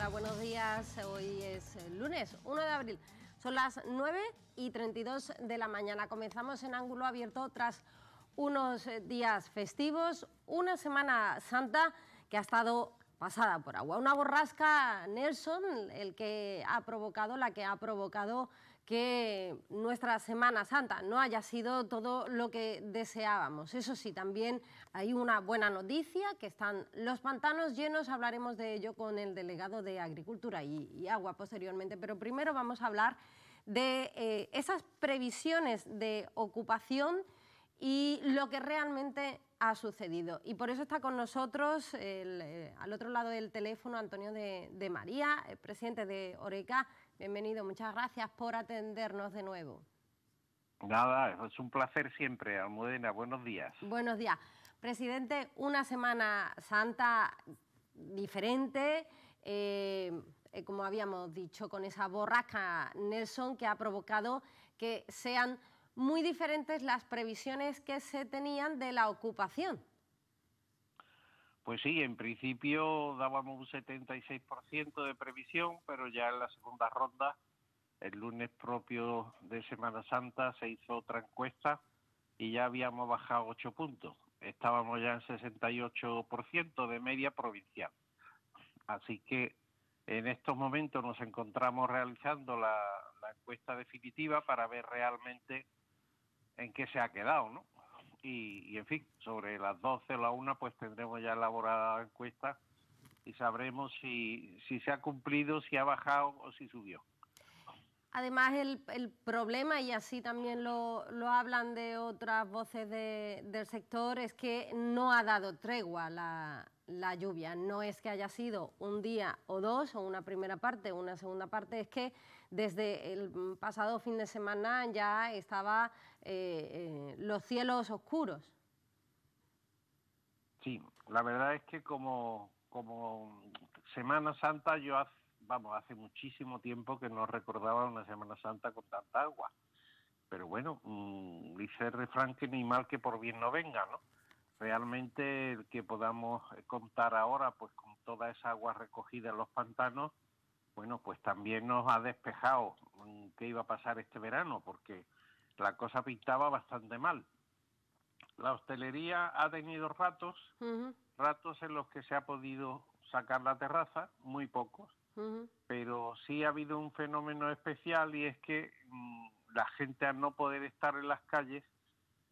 Hola, buenos días. Hoy es eh, lunes 1 de abril. Son las 9 y 32 de la mañana. Comenzamos en ángulo abierto tras unos eh, días festivos, una semana santa que ha estado pasada por agua. Una borrasca Nelson, el que ha provocado, la que ha provocado que nuestra Semana Santa no haya sido todo lo que deseábamos. Eso sí, también hay una buena noticia, que están los pantanos llenos, hablaremos de ello con el delegado de Agricultura y, Agua posteriormente, pero primero vamos a hablar de eh, esas previsiones de ocupación y lo que realmente ha sucedido. Y por eso está con nosotros eh, al otro lado del teléfono Antonio de, María, presidente de Oreca Bienvenido, muchas gracias por atendernos de nuevo. Nada, es un placer siempre, Almudena. Buenos días. Buenos días. Presidente, una Semana Santa diferente, eh, eh, como habíamos dicho, con esa borrasca Nelson que ha provocado que sean muy diferentes las previsiones que se tenían de la ocupación. Pues sí, en principio dábamos un 76% de previsión, pero ya en la segunda ronda, el lunes propio de Semana Santa, se hizo otra encuesta y ya habíamos bajado 8 puntos. Estábamos ya en 68% de media provincial. Así que en estos momentos nos encontramos realizando la, la encuesta definitiva para ver realmente en qué se ha quedado, ¿no? y, en fin, sobre las 12 o la 1 pues tendremos ya elaborada la encuesta y sabremos si, si se ha cumplido, si ha bajado o si subió. Además, el, el problema, y así también lo, lo hablan de otras voces de, del sector, es que no ha dado tregua la, la lluvia. No es que haya sido un día o dos, o una primera parte, o una segunda parte, es que desde el pasado fin de semana ya estaba eh, eh, los cielos oscuros. Sí, la verdad es que como, como Semana Santa yo hace, vamos, hace muchísimo tiempo que no recordaba una Semana Santa con tanta agua. Pero bueno, mm, dice el refrán que ni mal que por bien no venga, ¿no? Realmente que podamos contar ahora, pues con toda esa agua recogida en los pantanos, bueno, pues también nos ha despejado mm, qué iba a pasar este verano, porque la cosa pintaba bastante mal. La hostelería ha tenido ratos, ratos en los que se ha podido sacar la terraza, muy pocos, pero sí ha habido un fenómeno especial y es que mm, la gente al no poder estar en las calles,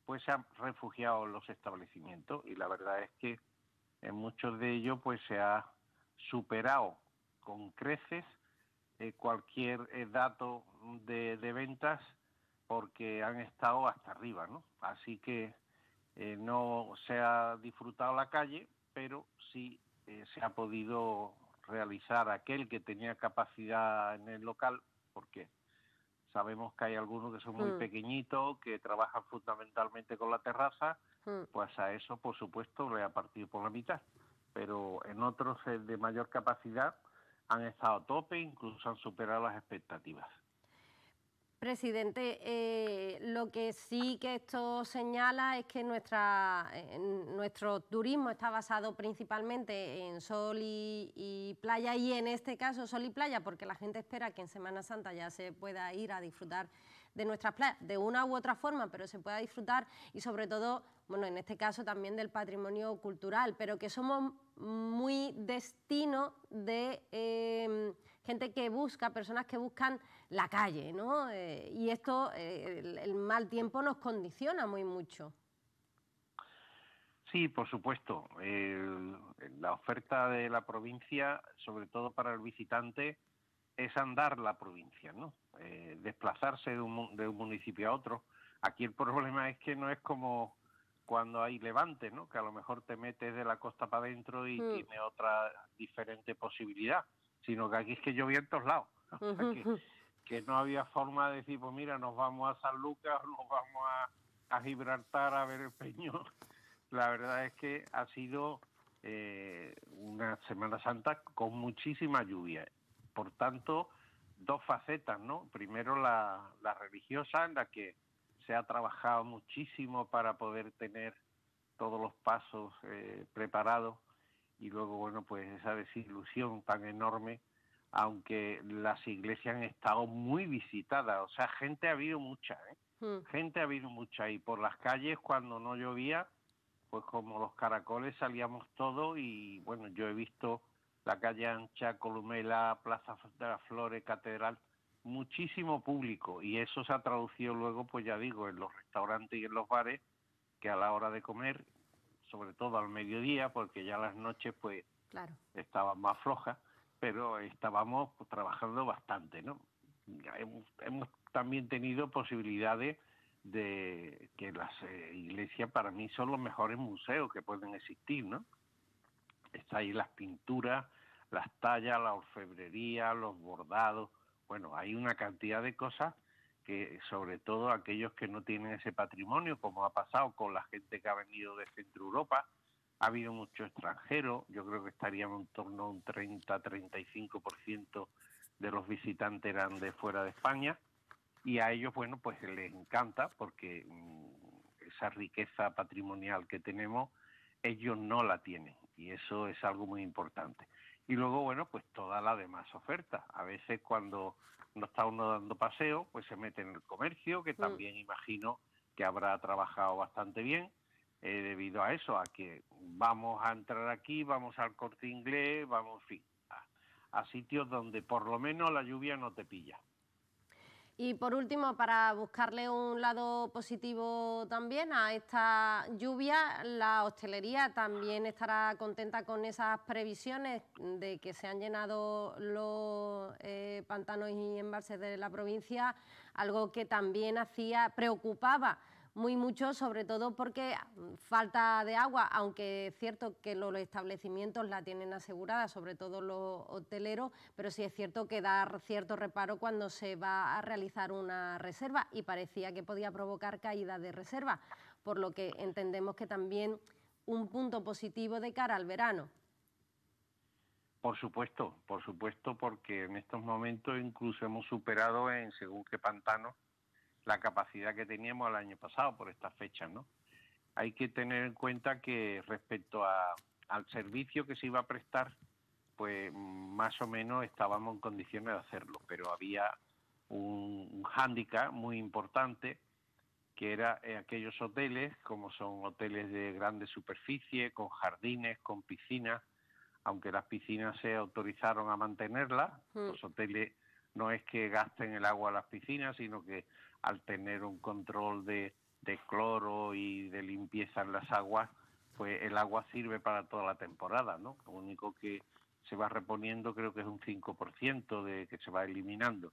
pues se han refugiado en los establecimientos y la verdad es que en muchos de ellos pues se ha superado con creces eh, cualquier eh, dato de, ventas porque han estado hasta arriba, ¿no? Así que eh, no se ha disfrutado la calle, pero sí se ha podido realizar aquel que tenía capacidad en el local, porque sabemos que hay algunos que son muy hmm. pequeñitos, que trabajan fundamentalmente con la terraza, hmm. pues a eso, por supuesto, le ha partido por la mitad, pero en otros de mayor capacidad, han estado a tope, incluso han superado las expectativas. Presidente, eh, lo que sí que esto señala es que eh, nuestro turismo está basado principalmente en sol y, playa y en este caso sol y playa porque la gente espera que en Semana Santa ya se pueda ir a disfrutar de nuestras playas de una u otra forma, pero se pueda disfrutar y sobre todo, bueno, en este caso también del patrimonio cultural, pero que somos muy destino de em, gente que busca, personas que buscan la calle, ¿no? Eh, y esto, eh, el, mal tiempo nos condiciona muy mucho. Sí, por supuesto. la oferta de la provincia, sobre todo para el visitante, es andar la provincia, ¿no? Eh, desplazarse de un, de un municipio a otro. Aquí el problema es que no es como cuando hay levante, ¿no? Que a lo mejor te metes de la costa para adentro y hmm. tiene otra diferente posibilidad, sino que aquí es que llovía en todos lados. que, no había forma de decir, pues mira, nos vamos a San Lucas, nos vamos a, a Gibraltar a ver el peñón. La verdad es que ha sido eh, una Semana Santa con muchísima lluvia. Por tanto, dos facetas, ¿no? Primero la, la religiosa, en la que se ha trabajado muchísimo para poder tener todos los pasos eh, preparados y luego, bueno, pues esa desilusión tan enorme, aunque las iglesias han estado muy visitadas, o sea, gente ha habido mucha, ¿eh? hmm. gente ha habido mucha y por las calles cuando no llovía, pues como los caracoles salíamos todos y bueno, yo he visto la calle ancha, Columela, Plaza de las Flores, Catedral, muchísimo público y eso se ha traducido luego, pues ya digo, en los restaurantes y en los bares, que a la hora de comer, sobre todo al mediodía, porque ya las noches pues claro. estaban más flojas, pero estábamos pues, trabajando bastante, ¿no? Hemos, también tenido posibilidades de que las eh, iglesias para mí son los mejores museos que pueden existir, ¿no? Está ahí las pinturas, las tallas, la orfebrería, los bordados, bueno, hay una cantidad de cosas que sobre todo aquellos que no tienen ese patrimonio, como ha pasado con la gente que ha venido de Centro Europa, ha habido mucho extranjero, yo creo que estaríamos en torno a un 30-35% de los visitantes eran de fuera de España, y a ellos, bueno, pues les encanta porque mm, esa riqueza patrimonial que tenemos, ellos no la tienen, y eso es algo muy importante y luego, bueno, pues toda la demás oferta. A veces cuando no está uno dando paseo, pues se mete en el comercio, que mm. también imagino que habrá trabajado bastante bien eh, debido a eso, a que vamos a entrar aquí, vamos al corte inglés, vamos, fin, a sitios donde por lo menos la lluvia no te pilla. Y por último, para buscarle un lado positivo también a esta lluvia, la hostelería también estará contenta con esas previsiones de que se han llenado los eh, pantanos y embalses de la provincia, algo que también hacía, preocupaba muy mucho, sobre todo porque mm, falta de agua, aunque es cierto que los establecimientos la tienen asegurada, sobre todo los hoteleros, pero sí es cierto que da cierto reparo cuando se va a realizar una reserva y parecía que podía provocar caída de reserva, por lo que entendemos que también un punto positivo de cara al verano. Por supuesto, por supuesto, porque en estos momentos incluso hemos superado en según qué pantano la capacidad que teníamos el año pasado por estas fechas, ¿no? Hay que tener en cuenta que respecto a, al servicio que se iba a prestar, pues más o menos estábamos en condiciones de hacerlo, pero había un, hándicap muy importante que era eh, aquellos hoteles, como son hoteles de grande superficie, con jardines, con piscinas, aunque las piscinas se autorizaron a mantenerlas, mm. los hoteles no es que gasten el agua a las piscinas, sino que al tener un control de, cloro y de limpieza en las aguas, pues el agua sirve para toda la temporada, ¿no? Lo único que se va reponiendo creo que es un 5% de que se va eliminando.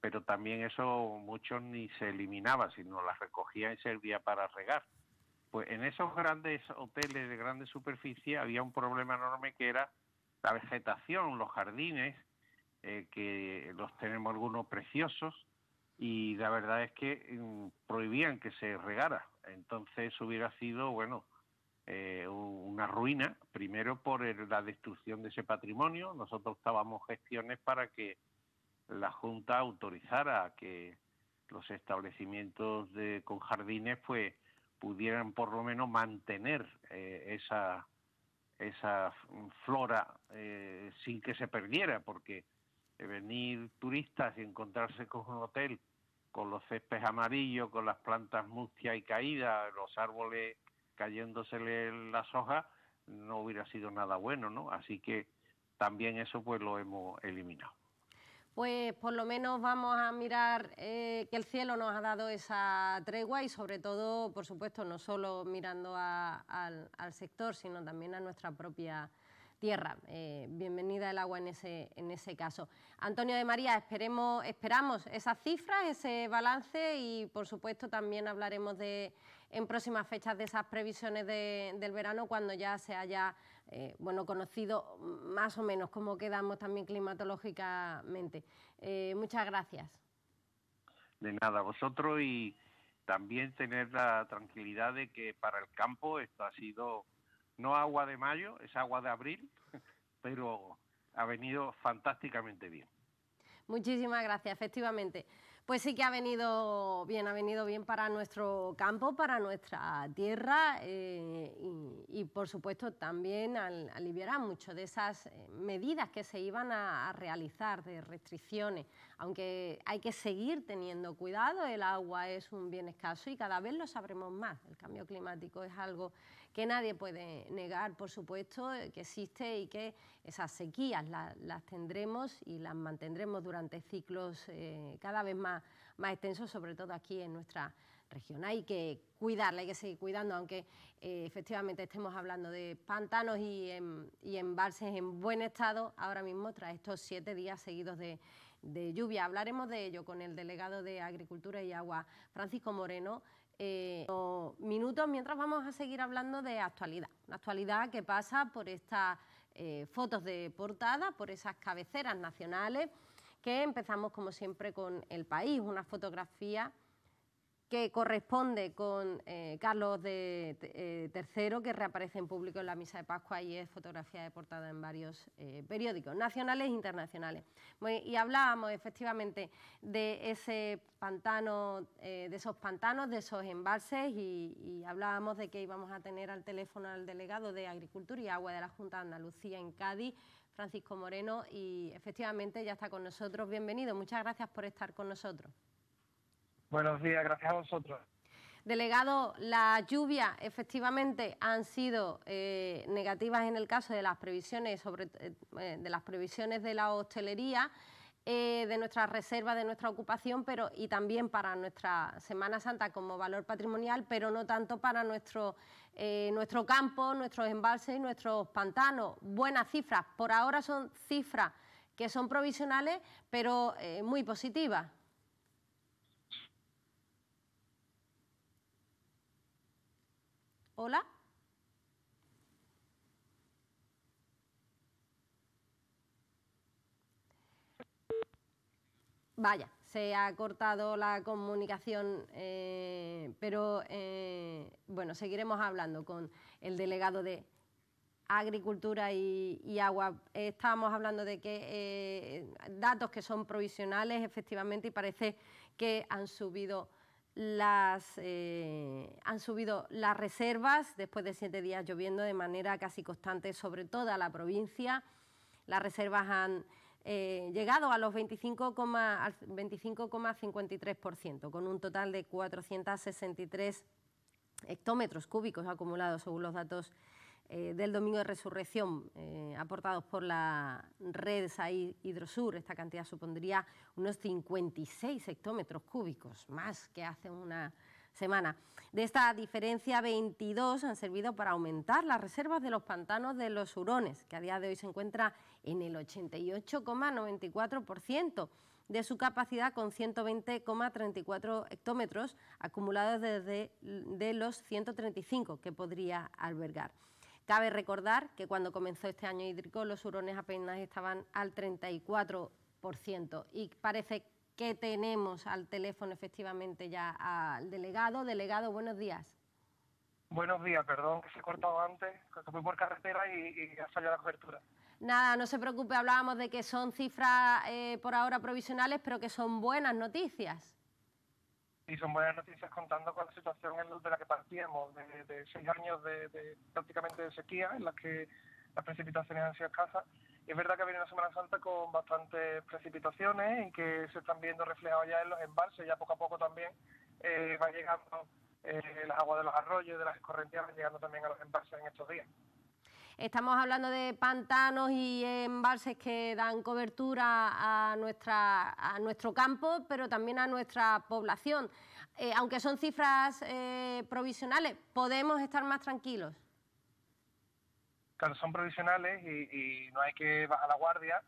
Pero también eso muchos ni se eliminaba, sino la recogía y servía para regar. Pues en esos grandes hoteles de grande superficie había un problema enorme que era la vegetación, los jardines, eh, que los tenemos algunos preciosos, y la verdad es que mm, prohibían que se regara. Entonces hubiera sido, bueno, eh, una ruina, primero por la destrucción de ese patrimonio. Nosotros estábamos gestiones para que la Junta autorizara que los establecimientos de, con jardines pues pudieran por lo menos mantener eh, esa, esa flora eh, sin que se perdiera, porque venir turistas y encontrarse con un hotel con los céspedes amarillos, con las plantas mustias y caídas, los árboles cayéndosele las hojas, no hubiera sido nada bueno, ¿no? Así que también eso pues lo hemos eliminado. Pues por lo menos vamos a mirar eh, que el cielo nos ha dado esa tregua y sobre todo, por supuesto, no solo mirando al, al sector, sino también a nuestra propia tierra. Eh, bienvenida el agua en ese, en ese caso. Antonio de María, esperemos, esperamos esas cifras, ese balance y por supuesto también hablaremos de en próximas fechas de esas previsiones del verano cuando ya se haya eh, bueno, conocido más o menos cómo quedamos también climatológicamente. Eh, muchas gracias. De nada, vosotros y también tener la tranquilidad de que para el campo esto ha sido no agua de mayo, es agua de abril, pero ha venido fantásticamente bien. Muchísimas gracias, efectivamente. Pues sí que ha venido bien, ha venido bien para nuestro campo, para nuestra tierra eh, y, por supuesto también aliviará mucho de esas eh, medidas que se iban a, realizar de restricciones, aunque hay que seguir teniendo cuidado, el agua es un bien escaso y cada vez lo sabremos más, el cambio climático es algo que nadie puede negar, por supuesto, eh, que existe y que esas sequías las tendremos y las mantendremos durante ciclos eh, cada vez más, más extensos, sobre todo aquí en nuestra región. Hay que cuidarla, hay que seguir cuidando, aunque eh, efectivamente estemos hablando de pantanos em, y, embalses en buen estado ahora mismo tras estos siete días seguidos de lluvia. Hablaremos de ello con el delegado de Agricultura y Agua, Francisco Moreno, eh, minutos mientras vamos a seguir hablando de actualidad. La actualidad que pasa por estas eh, fotos de portada, por esas cabeceras nacionales, que empezamos como siempre con el país, una fotografía que corresponde con eh, Carlos de, III, eh, que reaparece en público en la Misa de Pascua y es fotografía de portada en varios eh, periódicos nacionales e internacionales. Y hablábamos efectivamente de ese pantano, de esos pantanos, de esos embalses y, y, hablábamos de que íbamos a tener al teléfono al delegado de Agricultura y Agua de la Junta de Andalucía en Cádiz, Francisco Moreno, y efectivamente ya está con nosotros. Bienvenido, muchas gracias por estar con nosotros. Buenos días, gracias a vosotros. Delegado, las lluvias efectivamente han sido eh, negativas en el caso de las previsiones, sobre, eh, de las previsiones de la hostelería, eh, de nuestra reserva, de nuestra ocupación, pero y también para nuestra Semana Santa como valor patrimonial, pero no tanto para nuestro, nuestro campo, nuestros embalses y nuestros pantanos. Buenas cifras, por ahora son cifras que son provisionales, pero muy positivas. Hola. Vaya, se ha cortado la comunicación, eh, pero eh, bueno, seguiremos hablando con el delegado de Agricultura y, Agua. Estábamos hablando de que eh, datos que son provisionales, efectivamente, y parece que han subido las, eh, han subido las reservas después de siete días lloviendo de manera casi constante sobre toda la provincia. Las reservas han eh, llegado a los 25,53%, con un total de 463 hectómetros cúbicos acumulados según los datos eh, del Domingo de Resurrección, eh, aportados por la red SAI Hidrosur. Esta cantidad supondría unos 56 hectómetros cúbicos, más que hace una semana. De esta diferencia, 22 han servido para aumentar las reservas de los pantanos de los hurones, que a día de hoy se encuentra en el 88,94% de su capacidad con 120,34 hectómetros acumulados desde de los 135 que podría albergar. Cabe recordar que cuando comenzó este año hídrico los hurones apenas estaban al 34% y parece que tenemos al teléfono efectivamente ya al delegado. Delegado, buenos días. Buenos días, perdón que se he cortado antes, que fui por carretera y, ya salió la cobertura. Nada, no se preocupe, hablábamos de que son cifras eh, por ahora provisionales, pero que son buenas noticias y son buenas noticias contando con la situación en, de la que partíamos, de, seis años de, prácticamente de sequía en las que las precipitaciones han sido escasas. es verdad que viene una Semana Santa con bastantes precipitaciones y que se están viendo reflejados ya en los embalses, ya poco a poco también eh, van llegando eh, las aguas de los arroyos, de las escorrentías, van llegando también a los embalses en estos días. Estamos hablando de pantanos y embalses que dan cobertura a, nuestra, a nuestro campo, pero también a nuestra población. Eh, aunque son cifras eh, provisionales, ¿podemos estar más tranquilos? Claro, son provisionales y, no hay que bajar la guardia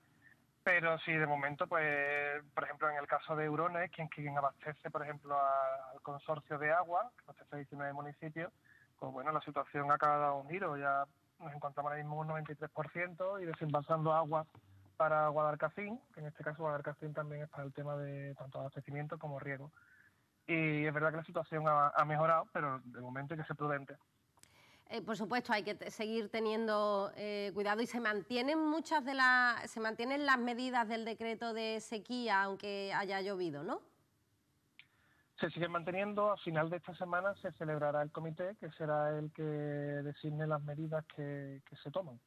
pero si de momento, pues, por ejemplo, en el caso de Eurones, quien, quien abastece, por ejemplo, al consorcio de agua, que abastece 19 municipios, pues bueno, la situación ha acabado un giro. Ya nos encontramos ahora mismo un 93% y desembalsando agua para Guadalcacín, que en este caso Guadalcacín también es para el tema de tanto abastecimiento como riego. Y es verdad que la situación ha, mejorado, pero de momento hay que ser prudente. Eh, por supuesto, hay que seguir teniendo eh, cuidado y se mantienen muchas de las se mantienen las medidas del decreto de sequía, aunque haya llovido, ¿no? se sigue manteniendo. A final de esta semana se celebrará el comité, que será el que designe las medidas que, se toman.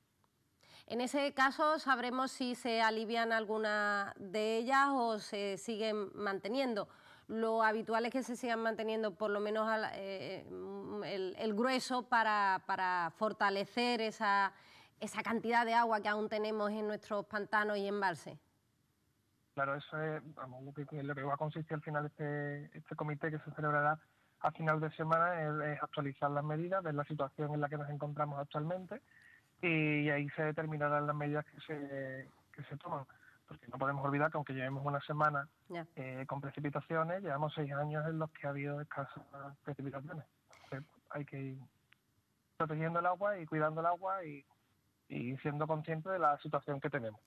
En ese caso, sabremos si se alivian algunas de ellas o se siguen manteniendo. Lo habitual es que se sigan manteniendo por lo menos eh, el, grueso para, fortalecer esa, esa cantidad de agua que aún tenemos en nuestros pantanos y embalse. Claro, eso es lo, que, va a consistir al final este, este, comité que se celebrará a final de semana es, actualizar las medidas, ver la situación en la que nos encontramos actualmente y, ahí se determinarán las medidas que se, toman porque no podemos olvidar que aunque llevemos una semana eh, con precipitaciones, llevamos seis años en los que ha habido escasas precipitaciones. hay que ir protegiendo el agua y cuidando el agua y, y siendo consciente de la situación que tenemos.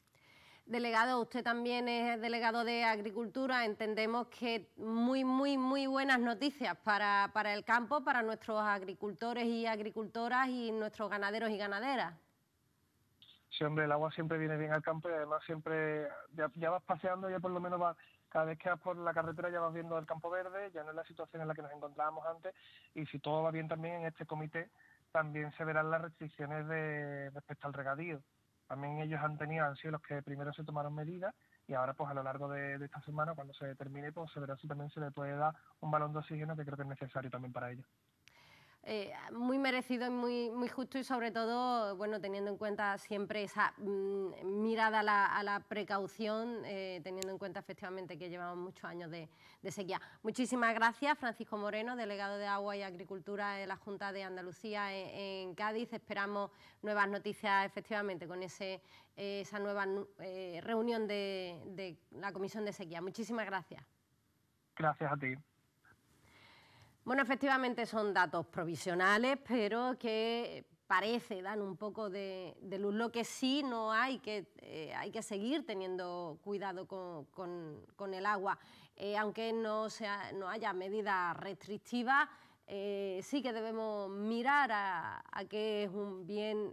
Delegado, usted también es delegado de Agricultura. Entendemos que muy, muy, muy buenas noticias para, el campo, para nuestros agricultores y agricultoras y nuestros ganaderos y ganaderas. Sí, hombre, el agua siempre viene bien al campo y además siempre ya, vas paseando, ya por lo menos vas cada vez que vas por la carretera ya vas viendo el campo verde, ya no es la situación en la que nos encontrábamos antes y si todo va bien también en este comité también se verán las restricciones de, respecto al regadío también ellos han tenido, han los que primero se tomaron medidas y ahora pues a lo largo de, esta semana, cuando se termine, pues se verá si también se le puede dar un balón de oxígeno que creo que es necesario también para ellos. Eh, muy merecido y muy, muy justo y sobre todo, bueno, teniendo en cuenta siempre esa mm, mirada a la, precaución, eh, teniendo en cuenta efectivamente que llevamos muchos años de, sequía. Muchísimas gracias, Francisco Moreno, delegado de Agua y Agricultura de la Junta de Andalucía e, en, Cádiz. Esperamos nuevas noticias efectivamente con ese, eh, esa nueva reunión de, de la Comisión de Sequía. Muchísimas gracias. Gracias a ti. Bueno, efectivamente son datos provisionales, pero que parece dan un poco de, luz. Lo que sí no hay que eh, hay que seguir teniendo cuidado con, el agua, eh, aunque no sea no haya medidas restrictivas. Eh, sí que debemos mirar a, que es un bien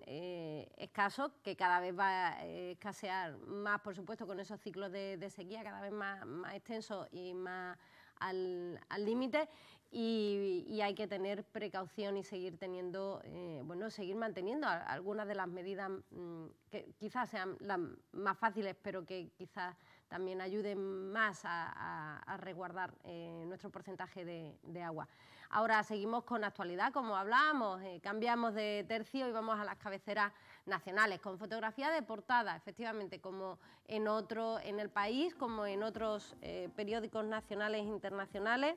escaso, que cada vez va a escasear más, por supuesto, con esos ciclos de, sequía cada vez más, más extensos y más al límite, y, hay que tener precaución y seguir teniendo, eh, bueno, seguir manteniendo algunas de las medidas mm, que quizás sean las más fáciles, pero que quizás también ayuden más a, a, resguardar eh, nuestro porcentaje de, agua. Ahora seguimos con actualidad, como hablábamos, eh, cambiamos de tercio y vamos a las cabeceras nacionales, con fotografía de portada, efectivamente, como en otro, en el país, como en otros periódicos nacionales e internacionales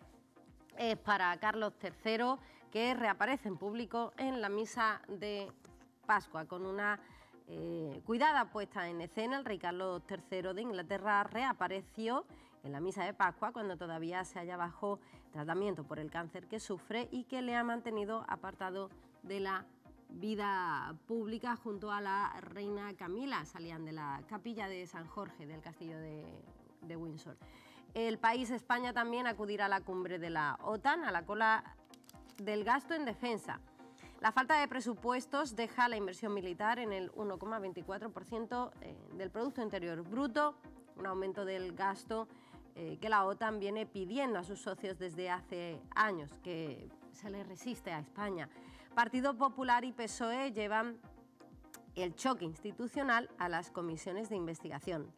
es para Carlos III, que reaparece en público en la misa de Pascua con una eh, cuidada puesta en escena. El rey Carlos III de Inglaterra reapareció en la misa de Pascua cuando todavía se halla bajo tratamiento por el cáncer que sufre y que le ha mantenido apartado de la vida pública junto a la reina Camila. Salían de la capilla de San Jorge del castillo de Windsor. El país España también acudirá a la cumbre de la OTAN, a la cola del gasto en defensa. La falta de presupuestos deja la inversión militar en el 1,24% eh, del Producto Interior Bruto, un aumento del gasto eh, que la OTAN viene pidiendo a sus socios desde hace años, que se le resiste a España. Partido Popular y PSOE llevan el choque institucional a las comisiones de investigación.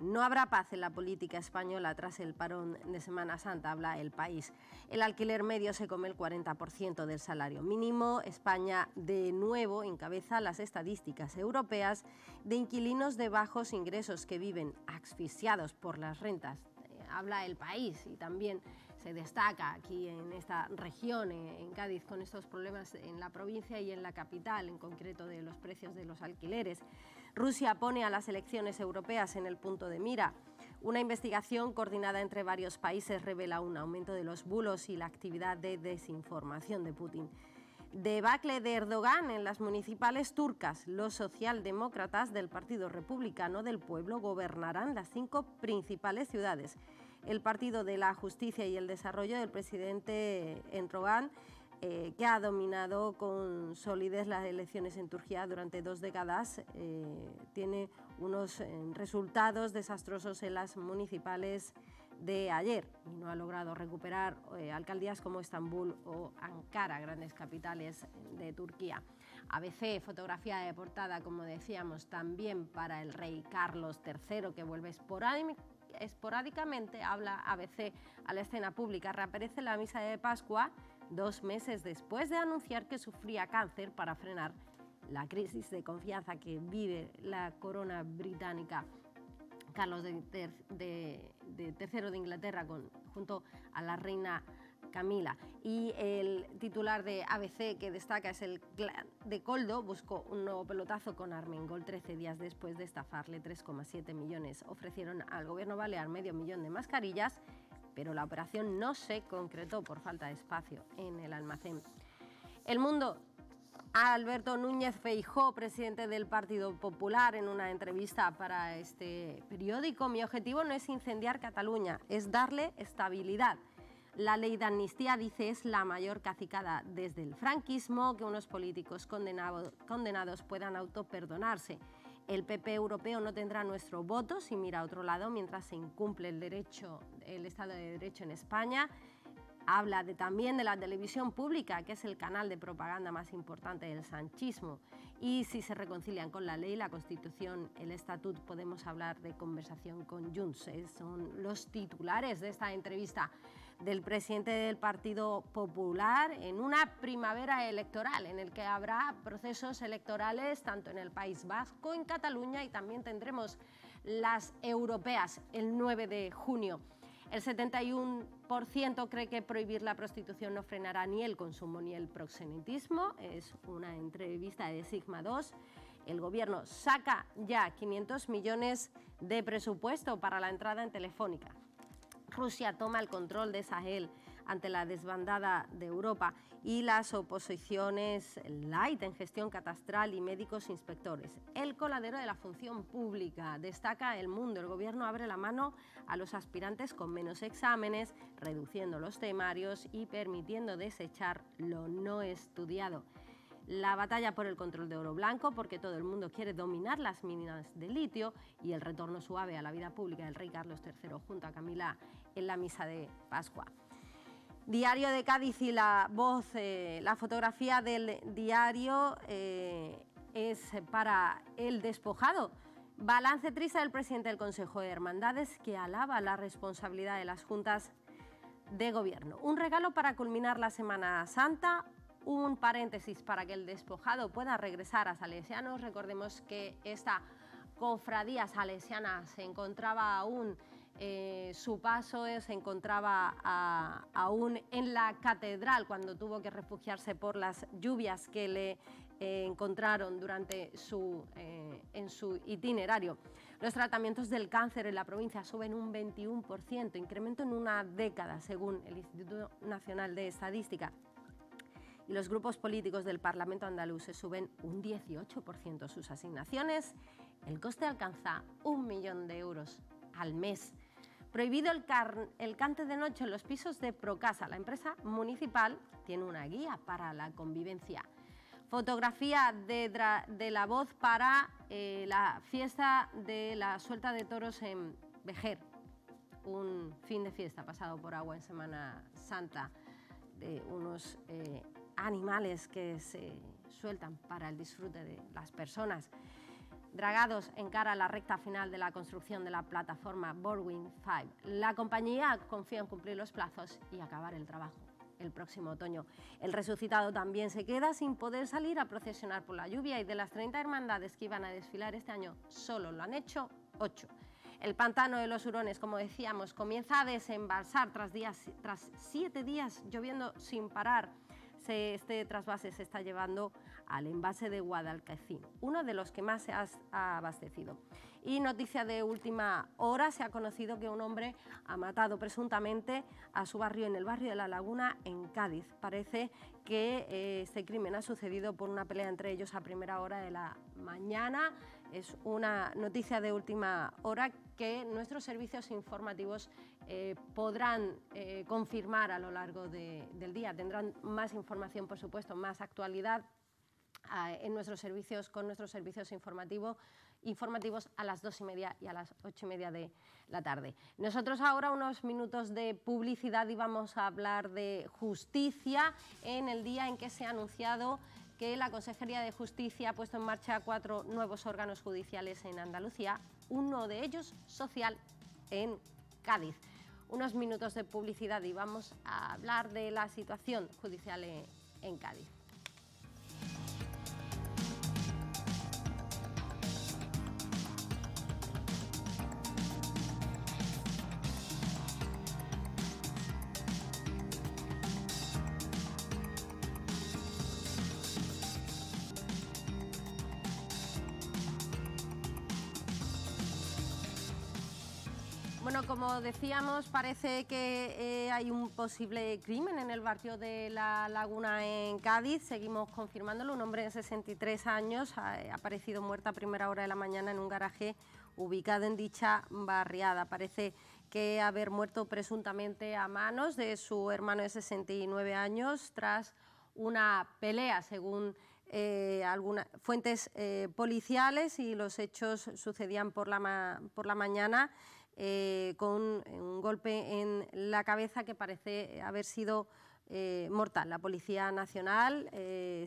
No habrá paz en la política española tras el parón de Semana Santa, habla el país. El alquiler medio se come el 40% del salario mínimo. España de nuevo encabeza las estadísticas europeas de inquilinos de bajos ingresos que viven asfixiados por las rentas eh, habla el país y también se destaca aquí en esta región, eh, en Cádiz, con estos problemas en la provincia y en la capital, en concreto de los precios de los alquileres. Rusia pone a las elecciones europeas en el punto de mira. Una investigación coordinada entre varios países revela un aumento de los bulos y la actividad de desinformación de Putin. Debacle de Erdogan en las municipales turcas. Los socialdemócratas del Partido Republicano del Pueblo gobernarán las cinco principales ciudades. El Partido de la Justicia y el Desarrollo del presidente Erdogan eh, que ha dominado con solidez las elecciones en Turquía durante dos décadas, eh, tiene unos eh, resultados desastrosos en las municipales de ayer y no ha logrado recuperar alcaldías como Estambul o Ankara, grandes capitales de Turquía. ABC, fotografía de portada, como decíamos, también para el rey Carlos III, que vuelve esporádicamente, habla ABC a la escena pública, reaparece la misa de Pascua dos meses después de anunciar que sufría cáncer para frenar la crisis de confianza que vive la corona británica. Carlos III de, Inglaterra junto a la reina Camila. Y el titular de ABC que destaca es el de Coldo, buscó un nuevo pelotazo con Armengol 13 días después de estafarle 3,7 millones. Ofrecieron al gobierno balear medio millón de mascarillas pero la operación no se concretó por falta de espacio en el almacén. El mundo Alberto Núñez Feijó, presidente del Partido Popular, en una entrevista para este periódico, mi objetivo no es incendiar Cataluña, es darle estabilidad. La ley de amnistía, dice, es la mayor cacicada desde el franquismo, que unos políticos condenados puedan autoperdonarse. El PP europeo no tendrá nuestro voto si mira a otro lado mientras se incumple el derecho el Estado de Derecho en España. Habla de, también de la televisión pública, que es el canal de propaganda más importante del sanchismo. Y si se reconcilian con la ley, la Constitución, el Estatut, podemos hablar de conversación con Junts. Son los titulares de esta entrevista del presidente del Partido Popular en una primavera electoral, en el que habrá procesos electorales tanto en el País Vasco, en Cataluña y también tendremos las europeas el 9 de junio. El 71% cree que prohibir la prostitución no frenará ni el consumo ni el proxenitismo. Es una entrevista de Sigma 2. El gobierno saca ya 500 millones de presupuesto para la entrada en Telefónica. Rusia toma el control de Sahel ante la desbandada de Europa y las oposiciones light en gestión catastral y médicos inspectores. El coladero de la función pública destaca el mundo. El gobierno abre la mano a los aspirantes con menos exámenes, reduciendo los temarios y permitiendo desechar lo no estudiado la batalla por el control de oro blanco, porque todo el mundo quiere dominar las minas de litio, y el retorno suave a la vida pública del rey Carlos III junto a Camila en la misa de Pascua. Diario de Cádiz y la voz, eh, la fotografía del diario eh, es para el despojado. Balance triste del presidente del Consejo de Hermandades que alaba la responsabilidad de las juntas de gobierno. Un regalo para culminar la Semana Santa, un paréntesis para que el despojado pueda regresar a Salesianos. Recordemos que esta cofradía salesiana se encontraba aún eh, su paso se encontraba aún en la catedral cuando tuvo que refugiarse por las lluvias que le eh, encontraron durante su, eh, en su itinerario. Los tratamientos del cáncer en la provincia suben un 21%, incremento en una década según el Instituto Nacional de Estadística y los grupos políticos del Parlamento andaluz se suben un 18% sus asignaciones, el coste alcanza un millón de euros al mes. Prohibido el, cante de noche en los pisos de Procasa. La empresa municipal tiene una guía para la convivencia fotografía de, la voz para eh, la fiesta de la suelta de toros en Vejer, un fin de fiesta pasado por agua en Semana Santa, de unos eh, animales que se sueltan para el disfrute de las personas dragados en cara a la recta final de la construcción de la plataforma Borwin 5. La compañía confía en cumplir los plazos y acabar el trabajo el próximo otoño. El resucitado también se queda sin poder salir a procesionar por la lluvia y de las 30 hermandades que iban a desfilar este año, solo lo han hecho 8. El pantano de los hurones, como decíamos, comienza a desembalsar tras, días, tras siete días lloviendo sin parar. este trasvase se está llevando al envase de Guadalcacín, uno de los que más se ha abastecido. Y noticia de última hora, se ha conocido que un hombre ha matado presuntamente a su barrio en el barrio de La Laguna, en Cádiz. Parece que eh, este crimen ha sucedido por una pelea entre ellos a primera hora de la mañana. Es una noticia de última hora que nuestros servicios informativos eh, podrán eh, confirmar a lo largo del día. Tendrán más información, por supuesto, más actualidad en nuestros servicios, con nuestros servicios informativos, informativos a las dos y media y a las ocho y media de la tarde. Nosotros ahora unos minutos de publicidad y vamos a hablar de justicia en el día en que se ha anunciado que la Consejería de Justicia ha puesto en marcha cuatro nuevos órganos judiciales en Andalucía, uno de ellos social en Cádiz. Unos minutos de publicidad y vamos a hablar de la situación judicial en Cádiz. Bueno, como decíamos, parece que eh, hay un posible crimen en el barrio de La Laguna en Cádiz. Seguimos confirmándolo. Un hombre de 63 años eh, ha aparecido muerto a primera hora de la mañana en un garaje ubicado en dicha barriada. Parece que haber muerto presuntamente a manos de su hermano de 69 años tras una pelea, según eh, algunas fuentes policiales y los hechos sucedían por la mañana eh, con eh, un golpe en la cabeza que parece haber sido eh, mortal. La Policía Nacional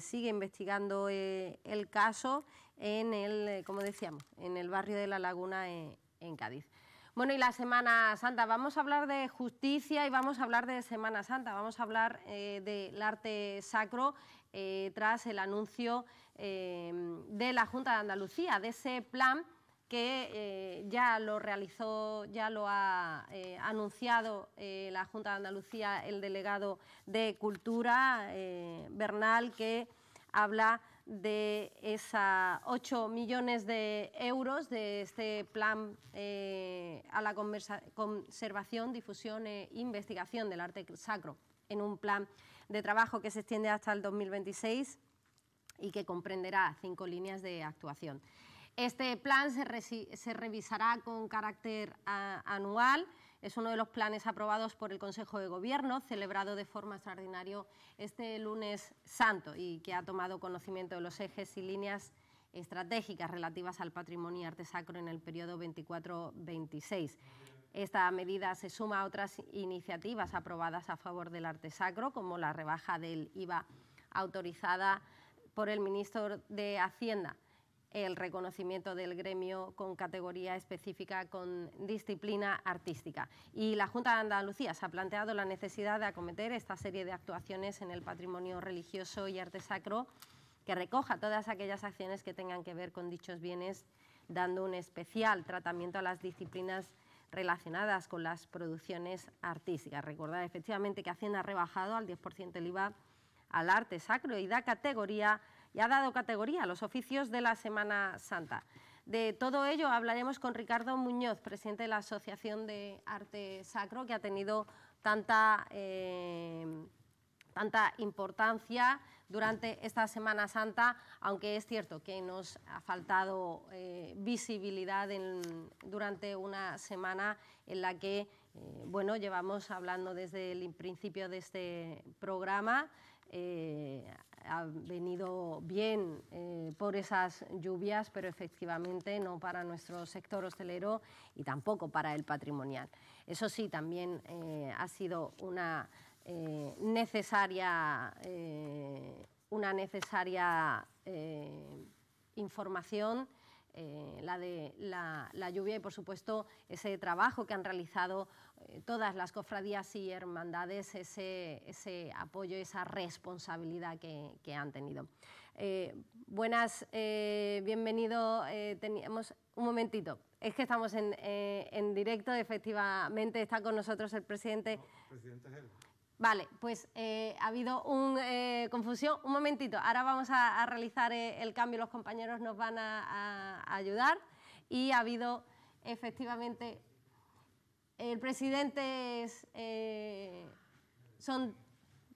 sigue investigando el caso en el, como decíamos, en el barrio de La Laguna en Cádiz. Bueno, y la Semana Santa. Vamos a hablar de justicia y vamos a hablar de Semana Santa. Vamos a hablar del arte sacro tras el anuncio de la Junta de Andalucía, de ese plan que eh, ya lo realizó, ya lo ha eh, anunciado eh, la Junta de Andalucía, el delegado de Cultura, Bernal, que habla de esos 8 millones de euros de este plan a la conservación, difusión e investigación del arte sacro, en un plan de trabajo que se extiende hasta el 2026 y que comprenderá cinco líneas de actuación. Este plan se, revisará con carácter anual. Es uno de los planes aprobados por el Consejo de Gobierno, celebrado de forma extraordinaria este lunes santo y que ha tomado conocimiento de los ejes y líneas estratégicas relativas al patrimonio y arte sacro en el periodo 24-26. Esta medida se suma a otras iniciativas aprobadas a favor del arte sacro, como la rebaja del IVA autorizada por el ministro de Hacienda el reconocimiento del gremio con categoría específica, con disciplina artística. Y la Junta de Andalucía se ha planteado la necesidad de acometer esta serie de actuaciones en el patrimonio religioso y arte sacro que recoja todas aquellas acciones que tengan que ver con dichos bienes, dando un especial tratamiento a las disciplinas relacionadas con las producciones artísticas. Recordar efectivamente que Hacienda ha rebajado al 10% el IVA al arte sacro y da categoría y ha dado categoría a los oficios de la Semana Santa. De todo ello hablaremos con Ricardo Muñoz, presidente de la Asociación de Arte Sacro, que ha tenido tanta, eh, tanta importancia durante esta Semana Santa, aunque es cierto que nos ha faltado eh, visibilidad en, durante una semana en la que eh, bueno, llevamos hablando desde el principio de este programa ha venido bien eh, por esas lluvias, pero efectivamente no para nuestro sector hostelero y tampoco para el patrimonial. Eso sí, también eh, ha sido una eh, necesaria, una necesaria información. la de la lluvia y, por supuesto, ese trabajo que han realizado eh, todas las cofradías y hermandades ese, ese apoyo, esa responsabilidad que, han tenido. Eh, buenas, eh, bienvenido. teníamos un momentito. Es que estamos en, en, directo, efectivamente está con nosotros el presidente. presidente Vale, pues ha habido una confusión. Un momentito, ahora vamos a, realizar el cambio, los compañeros nos van a ayudar y ha habido efectivamente el presidente es, eh, son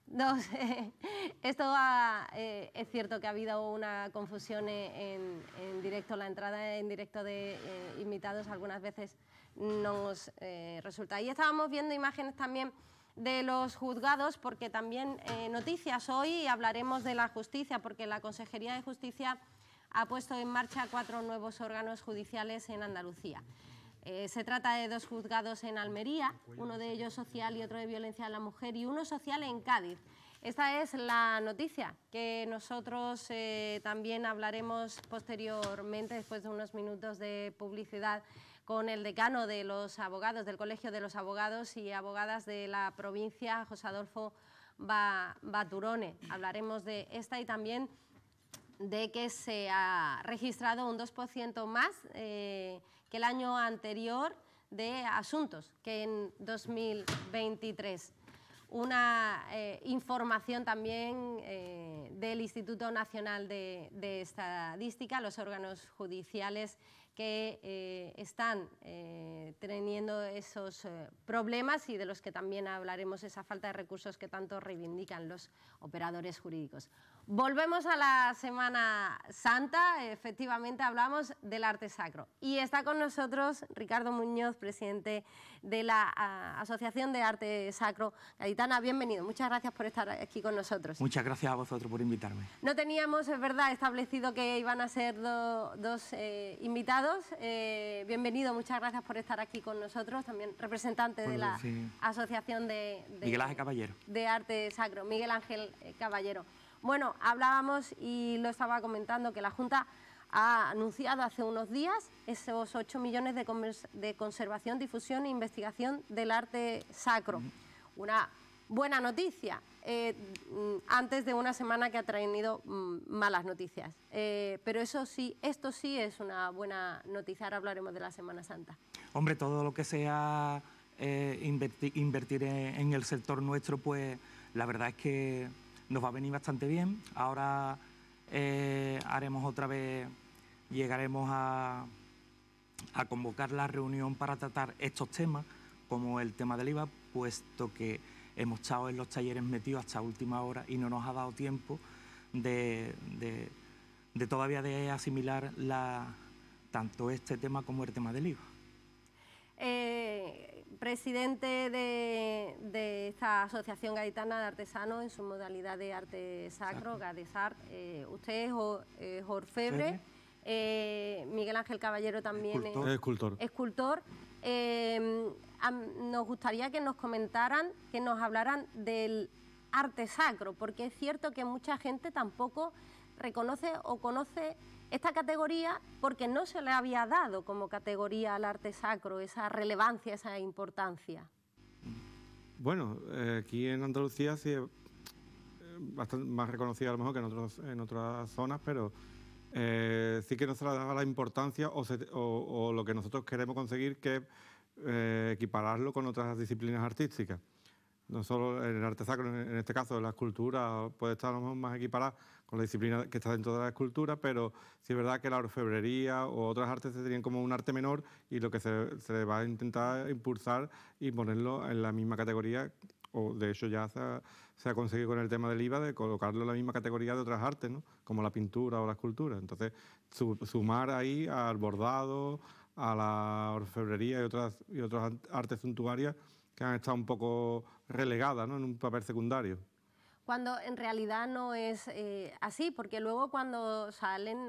dos. Esto eh, es cierto que ha habido una confusión en, directo, la entrada en directo de eh, invitados algunas veces nos resulta. Y estábamos viendo imágenes también de los juzgados, porque también noticias hoy hablaremos de la justicia, porque la Consejería de Justicia ha puesto en marcha cuatro nuevos órganos judiciales en Andalucía. Eh, se trata de dos juzgados en Almería, uno de ellos social y otro de violencia a la mujer y uno social en Cádiz. Esta es la noticia que nosotros eh, también hablaremos posteriormente, después de unos minutos de publicidad, con el decano de los abogados, del Colegio de los Abogados y Abogadas de la provincia, José Adolfo Baturone. Hablaremos de esta y también de que se ha registrado un 2% más eh, que el año anterior de asuntos que en 2023. Una eh, información también eh, del Instituto Nacional de Estadística, los órganos judiciales que eh, están eh, teniendo esos eh, problemas y de los que también hablaremos, esa falta de recursos que tanto reivindican los operadores jurídicos. Volvemos a la Semana Santa, efectivamente hablamos del arte sacro y está con nosotros Ricardo Muñoz, presidente de la Asociación de Arte Sacro Gaditana. Bienvenido, muchas gracias por estar aquí con nosotros. Muchas gracias a vosotros por invitarme. No teníamos, es verdad, establecido que iban a ser dos eh, invitados. Eh, bienvenido, muchas gracias por estar aquí con nosotros, también representante de la Asociación de, de, Miguel Ángel Caballero. de Arte Sacro, Miguel Ángel eh, Caballero. Bueno, hablábamos y lo estaba comentando que la Junta ha anunciado hace unos días esos 8 millones de, conservación, difusión e investigación del arte sacro. Una buena noticia eh, mm, antes de una semana que ha traído mm, malas noticias. Eh, pero eso sí, esto sí es una buena noticia. Ahora hablaremos de la Semana Santa. Hombre, todo lo que sea eh, invertir en el sector nuestro, pues la verdad es que nos va a venir bastante bien. Ahora haremos otra vez llegaremos a, convocar la reunión para tratar estos temas, como el tema del IVA, puesto que hemos estado en los talleres metidos hasta última hora y no nos ha dado tiempo de, todavía de asimilar la, tanto este tema como el tema del IVA. Eh, presidente de, esta Asociación Gaditana de Artesanos en su modalidad de arte sacro, Gadesart, eh, usted es, orfebre. ¿Febre? Eh, Miguel Ángel Caballero también es escultor. Eh, nos gustaría que nos comentaran, que nos hablaran del arte sacro, porque es cierto que mucha gente tampoco reconoce o conoce esta categoría porque no se le había dado como categoría al arte sacro esa relevancia, esa importancia. Bueno, eh, aquí en Andalucía sí es más reconocida a lo mejor que en, en otras zonas, pero eh, sí que no se le daba la importancia o, lo que nosotros queremos conseguir, que es eh, equipararlo con otras disciplinas artísticas. No solo en el arte sacro, en este caso la escultura puede estar más equiparada con la disciplina que está dentro de la escultura, pero sí es verdad que la orfebrería o otras artes se tenían como un arte menor y lo que se, se va a intentar impulsar y ponerlo en la misma categoría, o de hecho ya se ha, se ha conseguido con el tema del IVA de colocarlo en la misma categoría de otras artes, ¿no? como la pintura o la escultura. Entonces, sumar ahí al bordado, a la orfebrería y otras, y otras artes suntuarias que han estado un poco relegadas ¿no? en un papel secundario. Cuando en realidad no es eh, así, porque luego cuando salen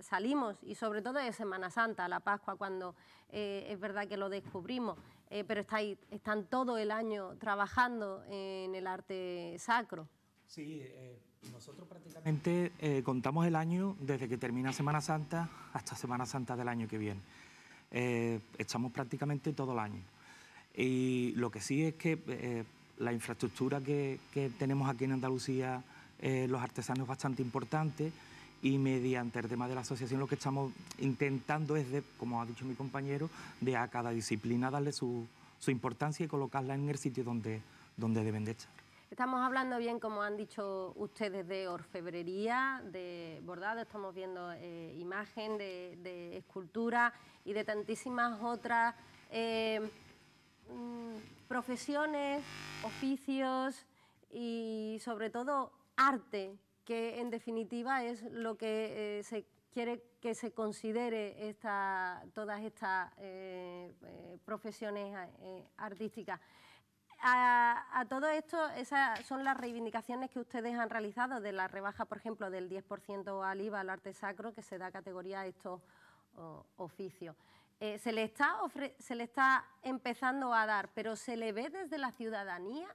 salimos, y sobre todo de Semana Santa, la Pascua, cuando eh, es verdad que lo descubrimos, eh, pero están todo el año trabajando en el arte sacro. Sí, eh, nosotros prácticamente eh, contamos el año desde que termina Semana Santa hasta Semana Santa del año que viene. estamos prácticamente todo el año. Y lo que sí es que la infraestructura que, tenemos aquí en Andalucía, los artesanos es bastante importante y mediante el tema de la asociación lo que estamos intentando es, de, como ha dicho mi compañero, de a cada disciplina darle su, su importancia y colocarla en el sitio donde, donde deben de estar. Estamos hablando bien, como han dicho ustedes, de orfebrería, de bordado, estamos viendo eh, imagen, de, escultura y de tantísimas otras eh, mm, profesiones, oficios y sobre todo arte que en definitiva es lo que eh, se quiere que se considere esta, todas estas eh, eh, profesiones artísticas. A, todo esto, esas son las reivindicaciones que ustedes han realizado de la rebaja, por ejemplo, del 10% al IVA al arte sacro que se da categoría a estos oficios. se, le está se le está empezando a dar, pero ¿se le ve desde la ciudadanía?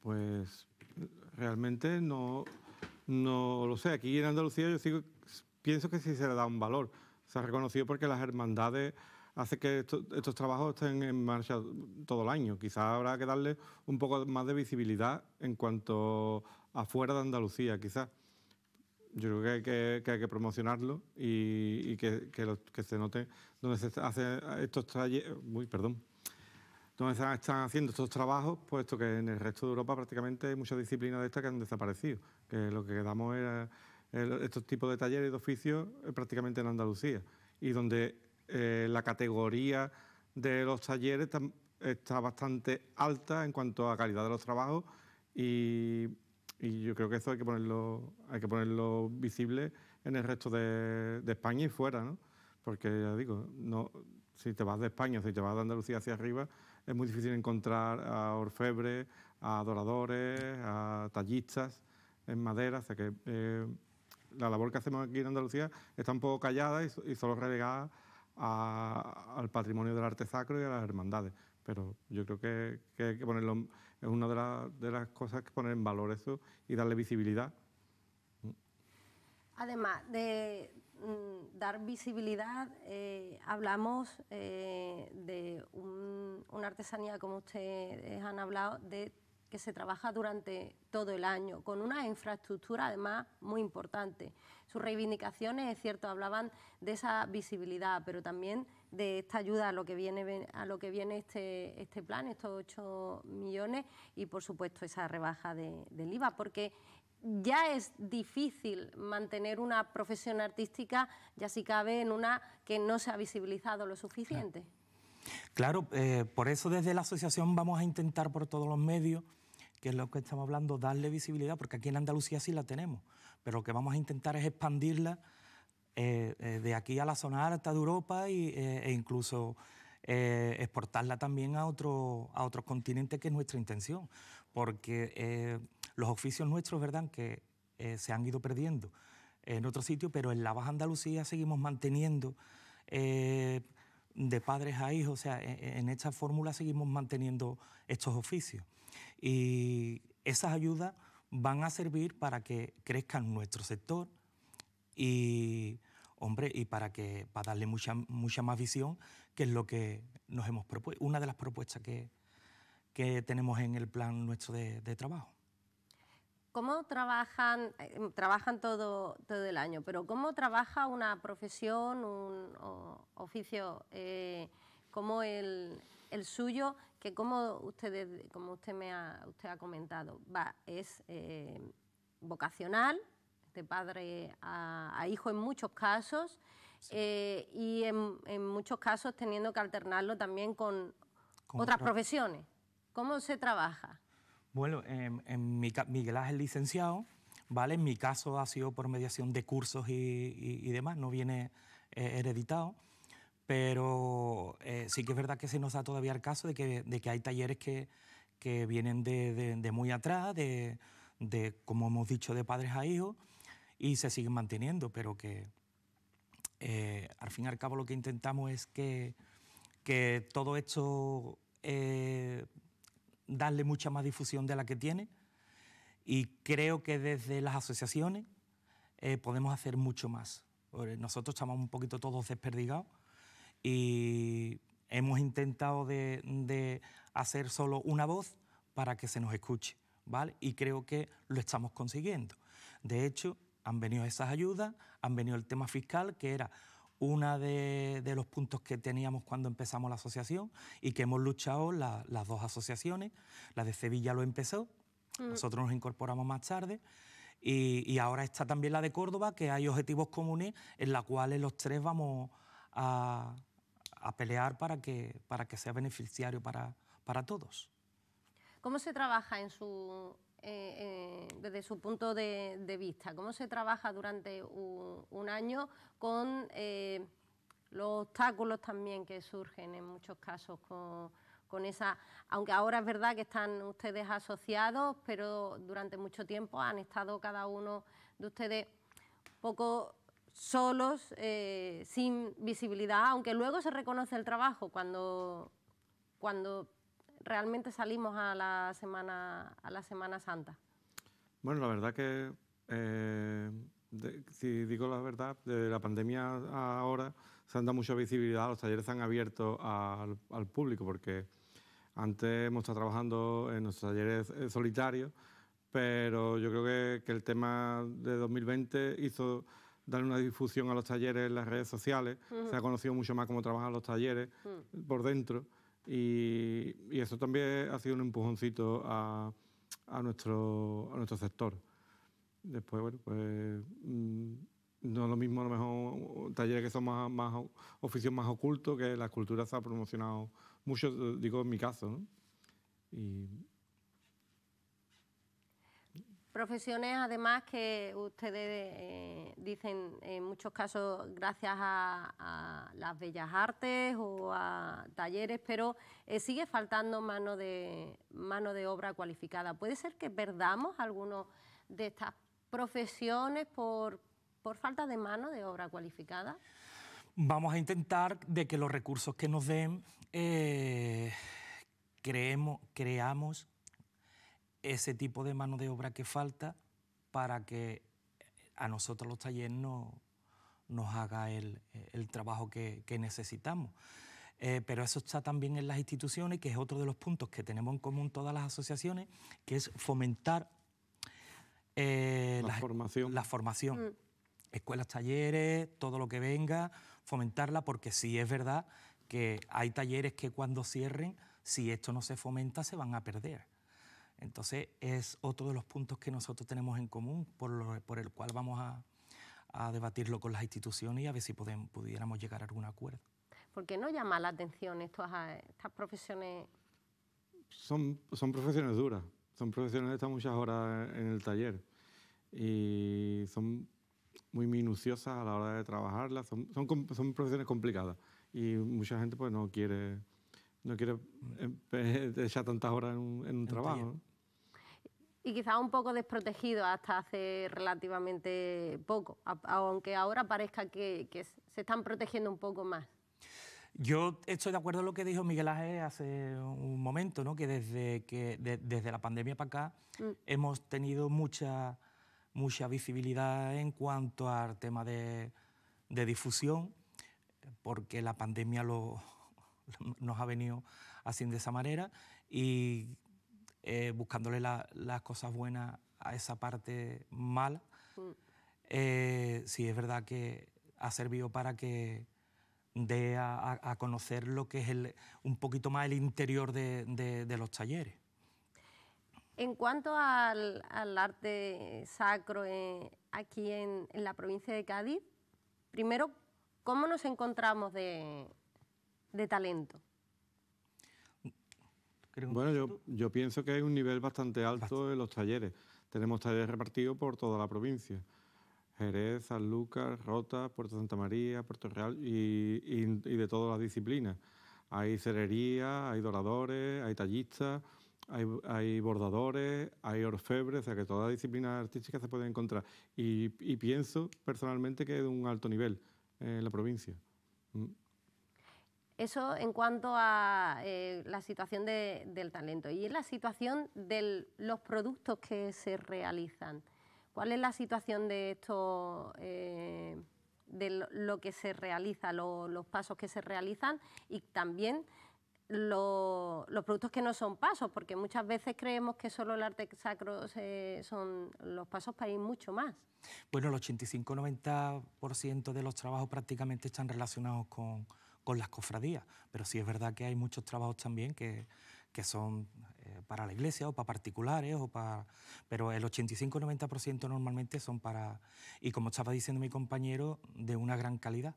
Pues Realmente no, no lo sé. Aquí en Andalucía yo sigo, pienso que sí se le da un valor. Se ha reconocido porque las hermandades hace que estos trabajos estén en marcha todo el año. Quizás habrá que darle un poco más de visibilidad en cuanto afuera de Andalucía, quizás. Yo creo que hay que, hay que promocionarlo y, que, que, se note donde se hace estos talleres, uy, perdón, entonces están haciendo estos trabajos, puesto que en el resto de Europa prácticamente hay muchas disciplinas de estas que han desaparecido, que lo que quedamos era estos tipos de talleres de oficios eh, prácticamente en Andalucía, y donde eh, la categoría de los talleres está bastante alta en cuanto a calidad de los trabajos y, yo creo que eso hay que ponerlo, hay que ponerlo visible en el resto de, de España y fuera, ¿no? Porque ya digo, no, si te vas de España, si te vas de Andalucía hacia arriba, es muy difícil encontrar a orfebres, a doradores, a tallistas en madera, o que eh, la labor que hacemos aquí en Andalucía está un poco callada y, solo relegada al patrimonio del arte sacro y a las hermandades. Pero yo creo que, ponerlo, es una de, de las cosas que poner en valor eso y darle visibilidad. Además de, Mm, dar visibilidad, eh, hablamos eh, de una artesanía, como ustedes han hablado, de que se trabaja durante todo el año, con una infraestructura además muy importante. Sus reivindicaciones, es cierto, hablaban de esa visibilidad, pero también de esta ayuda a lo que viene, a lo que viene este, este plan, estos 8 millones, y por supuesto esa rebaja del IVA, porque ya es difícil mantener una profesión artística, ya si cabe, en una que no se ha visibilizado lo suficiente. Claro, eh, por eso desde la asociación vamos a intentar por todos los medios, que es lo que estamos hablando, darle visibilidad, porque aquí en Andalucía sí la tenemos, pero lo que vamos a intentar es expandirla eh, eh, de aquí a la zona alta de Europa e incluso... exportarla también a otro, a otros continente que es nuestra intención. Porque los oficios nuestros, ¿verdad?, que eh, se han ido perdiendo en otro sitio, pero en la Baja Andalucía seguimos manteniendo eh, de padres a hijos, o sea, e, e, en, esta fórmula seguimos manteniendo estos oficios. Y esas ayudas van a servir para que crezca nuestro sector y, hombre, y para, que, para darle mucha, mucha más visión, que es lo que nos hemos propuesto, una de las propuestas que, tenemos en el plan nuestro de trabajo. ¿Cómo trabajan, eh, em, trabajan todo, todo el año, pero cómo trabaja una profesión, un oficio eh, como el, suyo, que como, ustedes, como usted, me ha, usted ha comentado, va, es eh, vocacional, de padre a, hijo en muchos casos, y en, muchos casos teniendo que alternarlo también con otras profesiones. ¿Cómo se trabaja? Bueno, en, Miguel Ángel licenciado, ¿vale? En mi caso ha sido por mediación de cursos y, demás, no viene eh, hereditado, pero eh, sí que es verdad que se nos da todavía el caso de que, hay talleres que, vienen de, muy atrás, de, como hemos dicho, de padres a hijos, y se siguen manteniendo, pero que eh, al fin y al cabo lo que intentamos es que todo esto darle mucha más difusión de la que tiene y creo que desde las asociaciones eh, podemos hacer mucho más. Nosotros estamos un poquito todos desperdigados y hemos intentado de, de hacer solo una voz para que se nos escuche, ¿vale? Y creo que lo estamos consiguiendo. De hecho, han venido esas ayudas, han venido el tema fiscal, que era uno de, los puntos que teníamos cuando empezamos la asociación y que hemos luchado las dos asociaciones. La de Sevilla lo empezó, mm. nosotros nos incorporamos más tarde. Y, ahora está también la de Córdoba, que hay objetivos comunes en la cuales los tres vamos a, a pelear para que, para que sea beneficiario para, para todos. ¿Cómo se trabaja en su eh, eh, desde su punto de, vista? ¿Cómo se trabaja durante un, año con eh, los obstáculos también que surgen en muchos casos con, esa, aunque ahora es verdad que están ustedes asociados, pero durante mucho tiempo han estado cada uno de ustedes poco solos, sin visibilidad, aunque luego se reconoce el trabajo cuando, cuando realmente salimos a la Semana, a la semana Santa? Bueno, la verdad que, eh, si digo la verdad, de la pandemia a ahora se han dado mucha visibilidad, los talleres se han abierto al, público, porque antes hemos estado trabajando en nuestros talleres eh, solitarios, pero yo creo que, que el tema de 2020 hizo darle una difusión a los talleres en las redes sociales. Se ha conocido mucho más cómo trabajan los talleres por dentro. Y, eso también ha sido un empujoncito a, nuestro, sector. Después, bueno, pues mm, no es lo mismo a lo mejor talleres que son más, oficios más ocultos, que la escultura se ha promocionado mucho, digo en mi caso, Profesiones, además, que ustedes eh, dicen en muchos casos gracias a, las bellas artes o a talleres, pero eh, sigue faltando mano de, mano de obra cualificada. ¿Puede ser que perdamos algunos de estas profesiones por, por falta de mano de obra cualificada? Vamos a intentar de que los recursos que nos den eh, creemos, creamos ese tipo de mano de obra que falta para que a nosotros los talleres no, nos haga el, trabajo que, necesitamos. Eh, pero eso está también en las instituciones, que es otro de los puntos que tenemos en común todas las asociaciones, que es fomentar eh, la, formación. La formación. Mm. Escuelas, talleres, todo lo que venga, fomentarla, porque sí es verdad que hay talleres que cuando cierren, si esto no se fomenta, se van a perder. Entonces es otro de los puntos que nosotros tenemos en común, por, el cual vamos a, debatirlo con las instituciones y a ver si pudiéramos llegar a algún acuerdo. ¿Por qué no llama la atención estas, estas profesiones? Son, profesiones duras, son profesiones que están muchas horas en el taller y son muy minuciosas a la hora de trabajarlas, son, profesiones complicadas y mucha gente pues no quiere no quiere eh, echar tantas horas en un, trabajo y quizás un poco desprotegido hasta hace relativamente poco, aunque ahora parezca que, se están protegiendo un poco más. Yo estoy de acuerdo en lo que dijo Miguel Ángel hace un momento, que desde, que desde la pandemia para acá mm. hemos tenido mucha, mucha visibilidad en cuanto al tema de, difusión, porque la pandemia lo, nos ha venido así de esa manera y eh, buscándole las cosas buenas a esa parte mala, si mm. eh, sí es verdad que ha servido para que dé a, conocer lo que es un poquito más el interior de, los talleres. En cuanto al, arte sacro eh, aquí en, la provincia de Cádiz, primero, ¿cómo nos encontramos de talento? bueno, yo, pienso que hay un nivel bastante alto en los talleres. Tenemos talleres repartidos por toda la provincia. Jerez, Lucas, Rota, Puerto Santa María, Puerto Real y, de todas las disciplinas. Hay cerería, hay doradores, hay tallistas, hay, bordadores, hay orfebres, o sea que todas las disciplinas artísticas se pueden encontrar. Y, y, pienso personalmente que es de un alto nivel en la provincia. Mm. Eso en cuanto a eh, la situación del talento. Y en la situación de los productos que se realizan. ¿Cuál es la situación de esto, eh, de lo que se realiza, los pasos que se realizan y también los productos que no son pasos? Porque muchas veces creemos que solo el arte sacro son los pasos para ir mucho más. Bueno, el 85-90% de los trabajos prácticamente están relacionados con con las cofradías, pero sí es verdad que hay muchos trabajos también que, que son eh, para la iglesia o para particulares, o para, pero el 85-90% normalmente son para, y como estaba diciendo mi compañero, de una gran calidad.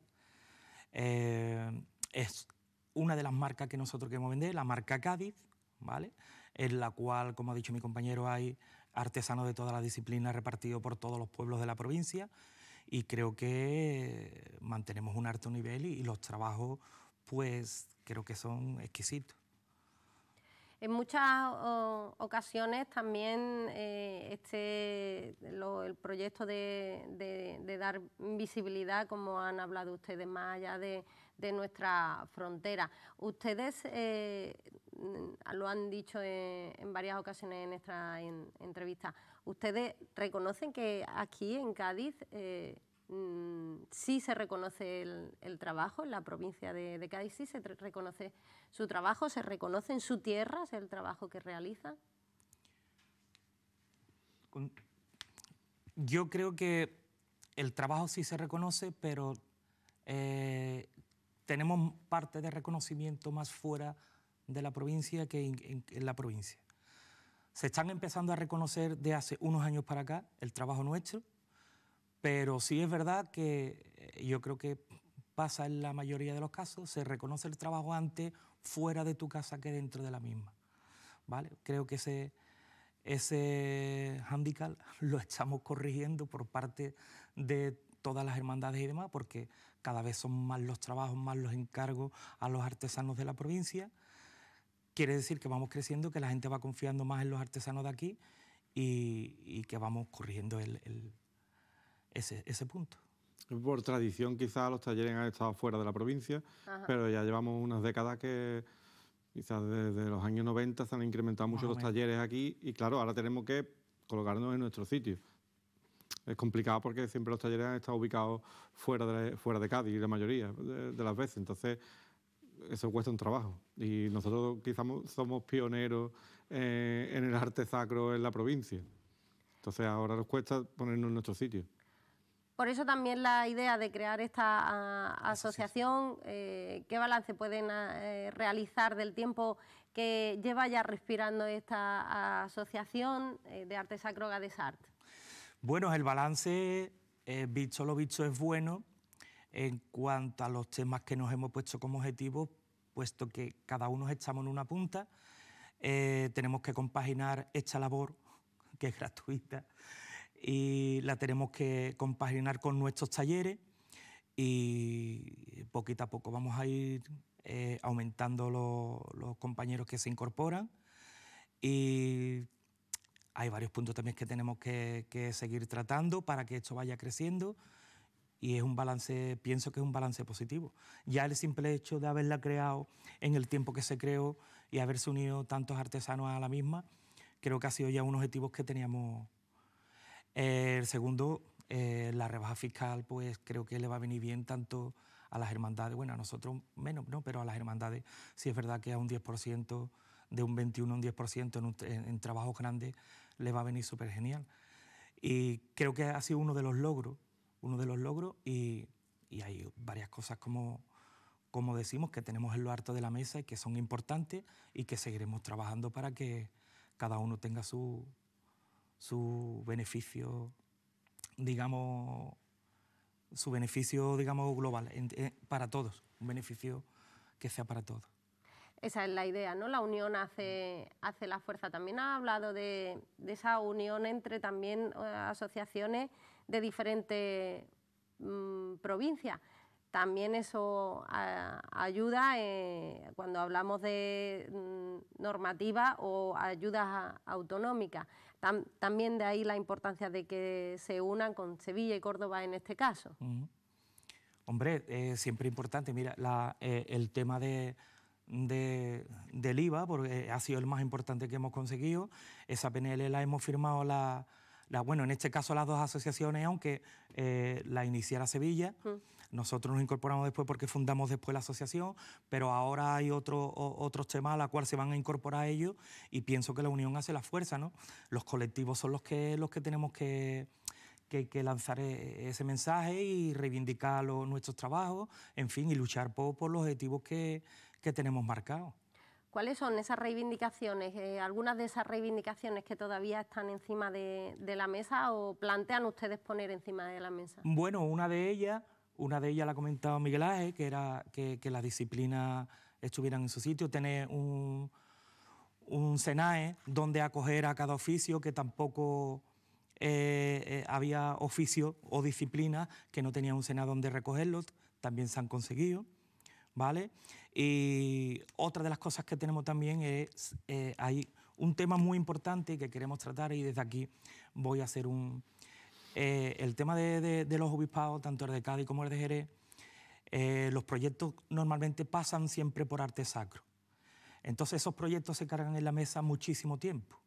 Eh, es una de las marcas que nosotros queremos vender, la marca Cádiz, ¿vale? en la cual, como ha dicho mi compañero, hay artesanos de toda la disciplina repartidos por todos los pueblos de la provincia, y creo que mantenemos un alto nivel y, los trabajos pues creo que son exquisitos. En muchas ocasiones también eh, este, el proyecto de, dar visibilidad, como han hablado ustedes, más allá de, nuestra frontera. Ustedes eh, lo han dicho en, varias ocasiones en esta entrevista. ¿Ustedes reconocen que aquí en Cádiz eh, mm, sí se reconoce el, trabajo, en la provincia de, Cádiz sí se reconoce su trabajo, se reconoce en su tierra el trabajo que realiza? Yo creo que el trabajo sí se reconoce, pero eh, tenemos parte de reconocimiento más fuera de la provincia que en la provincia. Se están empezando a reconocer de hace unos años para acá el trabajo nuestro, pero sí es verdad que eh, yo creo que pasa en la mayoría de los casos, se reconoce el trabajo antes fuera de tu casa que dentro de la misma. ¿Vale? Creo que ese, ese handicap lo estamos corrigiendo por parte de todas las hermandades y demás, porque cada vez son más los trabajos, más los encargos a los artesanos de la provincia quiere decir que vamos creciendo, que la gente va confiando más en los artesanos de aquí y, que vamos corriendo el, ese, punto. Por tradición quizás los talleres han estado fuera de la provincia, pero ya llevamos unas décadas que quizás desde los años 90 se han incrementado mucho los talleres aquí y claro, ahora tenemos que colocarnos en nuestro sitio. Es complicado porque siempre los talleres han estado ubicados fuera de, fuera de Cádiz, la mayoría de, de las veces. Entonces, eso cuesta un trabajo. Y nosotros quizás somos pioneros eh, en el arte sacro en la provincia. Entonces ahora nos cuesta ponernos en nuestro sitio. Por eso también la idea de crear esta ah, asociación, eh, ¿qué balance pueden ah, eh, realizar del tiempo que lleva ya respirando esta asociación de arte sacro Gadesart? Bueno, el balance, visto lo visto, es bueno en cuanto a los temas que nos hemos puesto como objetivos, puesto que cada uno estamos en una punta, eh, tenemos que compaginar esta labor, que es gratuita, y la tenemos que compaginar con nuestros talleres y poquito a poco vamos a ir eh, aumentando los compañeros que se incorporan y hay varios puntos también que tenemos que seguir tratando para que esto vaya creciendo y es un balance, pienso que es un balance positivo. Ya el simple hecho de haberla creado en el tiempo que se creó y haberse unido tantos artesanos a la misma, creo que ha sido ya un objetivo que teníamos. Eh, el segundo, eh, la rebaja fiscal, pues creo que le va a venir bien tanto a las hermandades, bueno, a nosotros menos, ¿no? pero a las hermandades si es verdad que a un 10%, de un 21 a un 10% en trabajos grandes, le va a venir súper genial. Y creo que ha sido uno de los logros uno de los logros y, y hay varias cosas como, decimos que tenemos en lo harto de la mesa y que son importantes y que seguiremos trabajando para que cada uno tenga su, beneficio, digamos, su beneficio, digamos, global, para todos, un beneficio que sea para todos. Esa es la idea, ¿no? La unión hace, hace la fuerza. También ha hablado de, de esa unión entre también eh, asociaciones de diferentes mm, provincias. También eso ayuda eh, cuando hablamos de mm, normativa o ayudas autonómicas. también de ahí la importancia de que se unan con Sevilla y Córdoba en este caso. Hombre, siempre importante, mira, eh, el tema del IVA, porque ha sido el más importante que hemos conseguido. Esa PNL la hemos firmado la, bueno, en este caso las dos asociaciones, aunque eh, la iniciara Sevilla, nosotros nos incorporamos después porque fundamos después la asociación, pero ahora hay otros temas a los cuales se van a incorporar ellos y pienso que la unión hace la fuerza, ¿no? Los colectivos son los que, los que tenemos que... lanzar eh, ese mensaje y reivindicar nuestros trabajos, en fin, y luchar por, los objetivos que tenemos marcados. ¿Cuáles son esas reivindicaciones? Eh, ¿Algunas de esas reivindicaciones que todavía están encima de, la mesa o plantean ustedes poner encima de la mesa? Bueno, una de ellas, una de ellas la ha comentado Miguel Ángel, que era que, las disciplinas estuvieran en su sitio, tener un, SENAE donde acoger a cada oficio, que tampoco eh, eh, había oficio o disciplina que no tenían un SENAE donde recogerlos, también se han conseguido. ¿vale? Y otra de las cosas que tenemos también es, eh, hay un tema muy importante que queremos tratar y desde aquí voy a hacer un... Eh, el tema de, los obispados, tanto el de Cádiz como el de Jerez, eh, los proyectos normalmente pasan siempre por arte sacro. Entonces esos proyectos se cargan en la mesa muchísimo tiempo.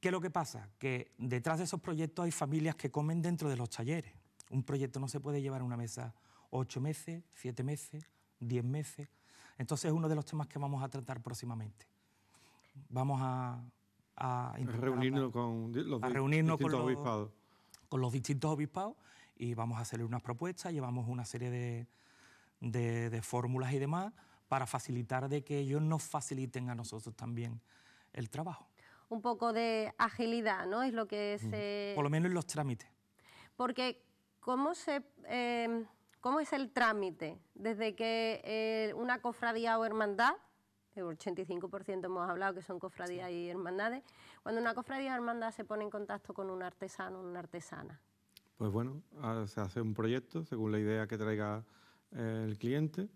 ¿Qué es lo que pasa? Que detrás de esos proyectos hay familias que comen dentro de los talleres. Un proyecto no se puede llevar a una mesa ocho meses, siete meses, 10 meses. Entonces es uno de los temas que vamos a tratar próximamente. Vamos a, reunirnos con los, distintos obispados. distintos obispados y vamos a hacerle unas propuestas, llevamos una serie de, fórmulas y demás para facilitar de que ellos nos faciliten a nosotros también el trabajo. Un poco de agilidad, ¿no? Es lo que se... Por lo menos en los trámites. Porque, ¿cómo se... Eh, ¿Cómo es el trámite? Desde que eh, una cofradía o hermandad, el 85% hemos hablado que son cofradías y hermandades, cuando una cofradía o hermandad se pone en contacto con un artesano o una artesana. Pues bueno, se hace un proyecto según la idea que traiga eh, el cliente.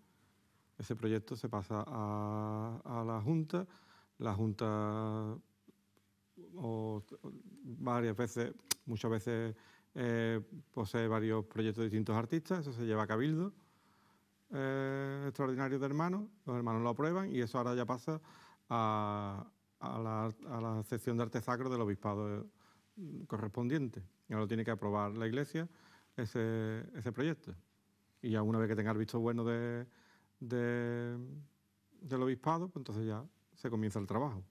Ese proyecto se pasa a, la Junta. La Junta varias veces, muchas veces eh, posee varios proyectos de distintos artistas, eso se lleva a Cabildo, eh, extraordinario de hermanos, los hermanos lo aprueban y eso ahora ya pasa a, la, a sección de arte sacro del obispado eh, correspondiente. Y ahora lo tiene que aprobar la iglesia ese, proyecto. Y una vez que tenga el visto bueno de, del obispado, pues entonces ya se comienza el trabajo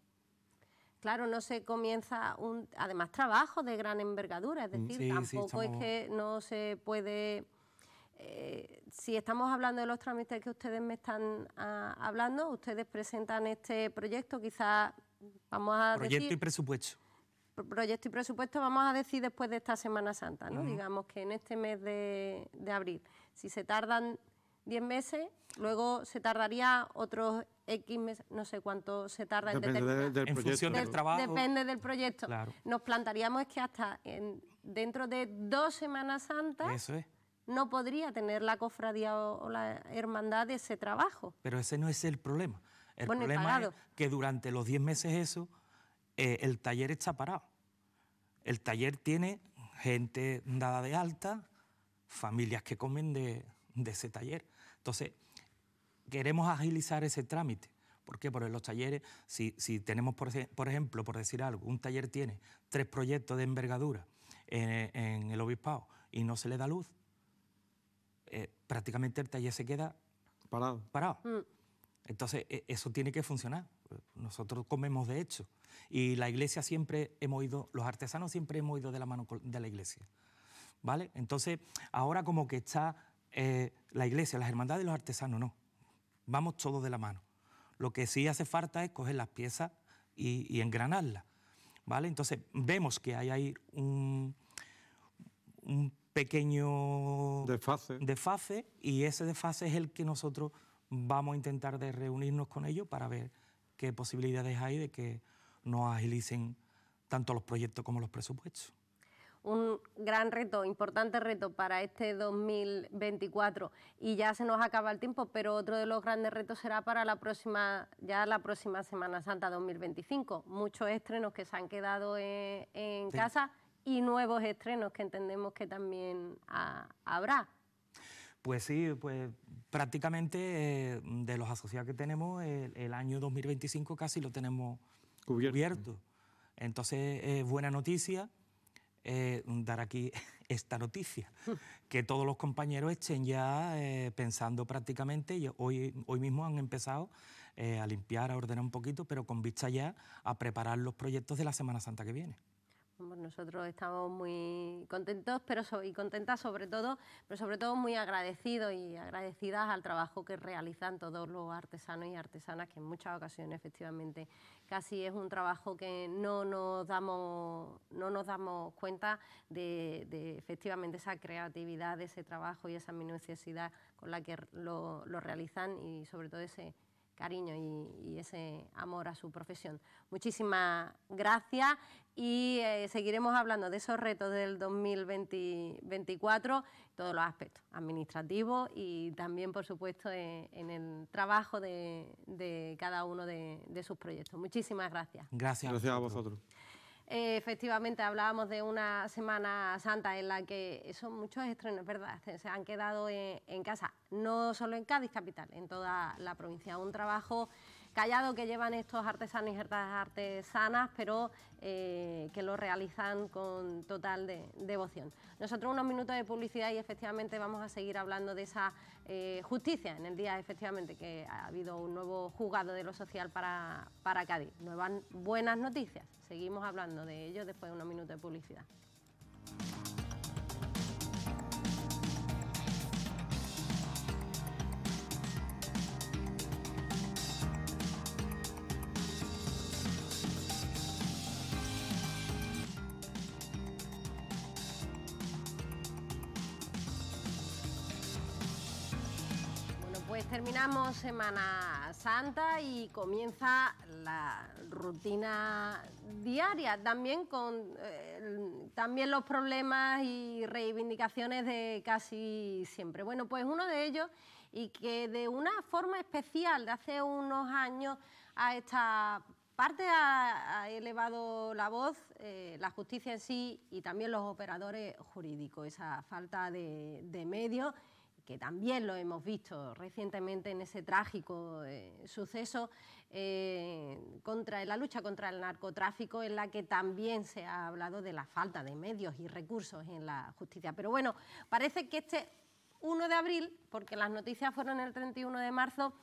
claro, no se comienza un, además trabajo de gran envergadura, es mm, decir, tampoco es que no se puede, eh, si estamos hablando de los trámites que ustedes me están ah, hablando, ustedes presentan este proyecto, quizás vamos a... Proyecto y presupuesto. Proyecto y presupuesto vamos a decir después de esta Semana Santa, ¿no? Digamos que en este mes de, de abril. Si se tardan 10 meses, luego se tardaría otros X meses, no sé cuánto se tarda en determinar. trabajo. Depende del proyecto. Nos plantaríamos que hasta dentro de dos Semanas Santas... no podría tener la cofradía o, la hermandad de ese trabajo. Pero ese no es el problema. El problema es que durante los 10 meses eso, eh, el taller está parado. El taller tiene gente dada de alta, familias que comen de ese taller. Entonces, queremos agilizar ese trámite. ¿Por qué? Porque los talleres, si, tenemos, por, ejemplo, por decir algo, un taller tiene tres proyectos de envergadura en, el obispado y no se le da luz, eh, prácticamente el taller se queda parado. parado. Mm. Entonces, e, eso tiene que funcionar. Nosotros comemos de hecho. Y la iglesia siempre hemos ido, los artesanos siempre hemos ido de la mano de la iglesia. ¿Vale? Entonces, ahora como que está eh, la iglesia, las hermandades y los artesanos, no. Vamos todos de la mano. Lo que sí hace falta es coger las piezas y, engranarlas. ¿vale? Entonces vemos que hay ahí un, pequeño desfase. y ese desfase es el que nosotros vamos a intentar reunirnos con ellos para ver qué posibilidades hay de que nos agilicen tanto los proyectos como los presupuestos un gran reto, importante reto para este 2024 y ya se nos acaba el tiempo, pero otro de los grandes retos será para la próxima, ya la próxima Semana Santa 2025. Muchos estrenos que se han quedado e, en, casa y nuevos estrenos que entendemos que también ah, habrá. Pues sí, pues prácticamente eh, de los asociados que tenemos, el, año 2025 casi lo tenemos cubierto. Entonces, buena noticia eh, dar aquí esta noticia, que todos los compañeros estén ya eh, pensando prácticamente, hoy, hoy mismo han empezado eh, a limpiar, a ordenar un poquito, pero con vista ya a preparar los proyectos de la Semana Santa que viene nosotros estamos muy contentos pero y contentas sobre todo, pero sobre todo muy agradecidos y agradecidas al trabajo que realizan todos los artesanos y artesanas, que en muchas ocasiones efectivamente casi es un trabajo que no nos damos, no nos damos cuenta de, efectivamente esa creatividad, ese trabajo y esa minuciosidad con la que lo, lo realizan y sobre todo ese cariño y, ese amor a su profesión. Muchísimas gracias y eh, seguiremos hablando de esos retos del 2024, todos los aspectos administrativos y también, por supuesto, e, en el trabajo de, cada uno de, sus proyectos. Muchísimas gracias. Gracias, gracias a vosotros. Eh, efectivamente, hablábamos de una Semana Santa en la que son muchos estrenos, ¿verdad? Se han quedado en, casa, no solo en Cádiz capital, en toda la provincia. Un trabajo callado que llevan estos artesanos y artesanas, pero eh, que lo realizan con total devoción. Nosotros unos minutos de publicidad y efectivamente vamos a seguir hablando de esa eh, justicia en el día, efectivamente, que ha habido un nuevo juzgado de lo social para, para Cádiz. Nuevas buenas noticias. Seguimos hablando de ello después de unos minutos de publicidad. terminamos Semana Santa y comienza la rutina diaria, también con eh, también los problemas y reivindicaciones de casi siempre. Bueno, pues uno de ellos y que de una forma especial de hace unos años a esta parte ha, elevado la voz eh, la justicia en sí y también los operadores jurídicos, esa falta de, de medios también lo hemos visto recientemente en ese trágico eh, suceso eh, contra la lucha contra el narcotráfico, en la que también se ha hablado de la falta de medios y recursos en la justicia. Pero bueno, parece que este 1 de abril, porque las noticias fueron el 31 de marzo,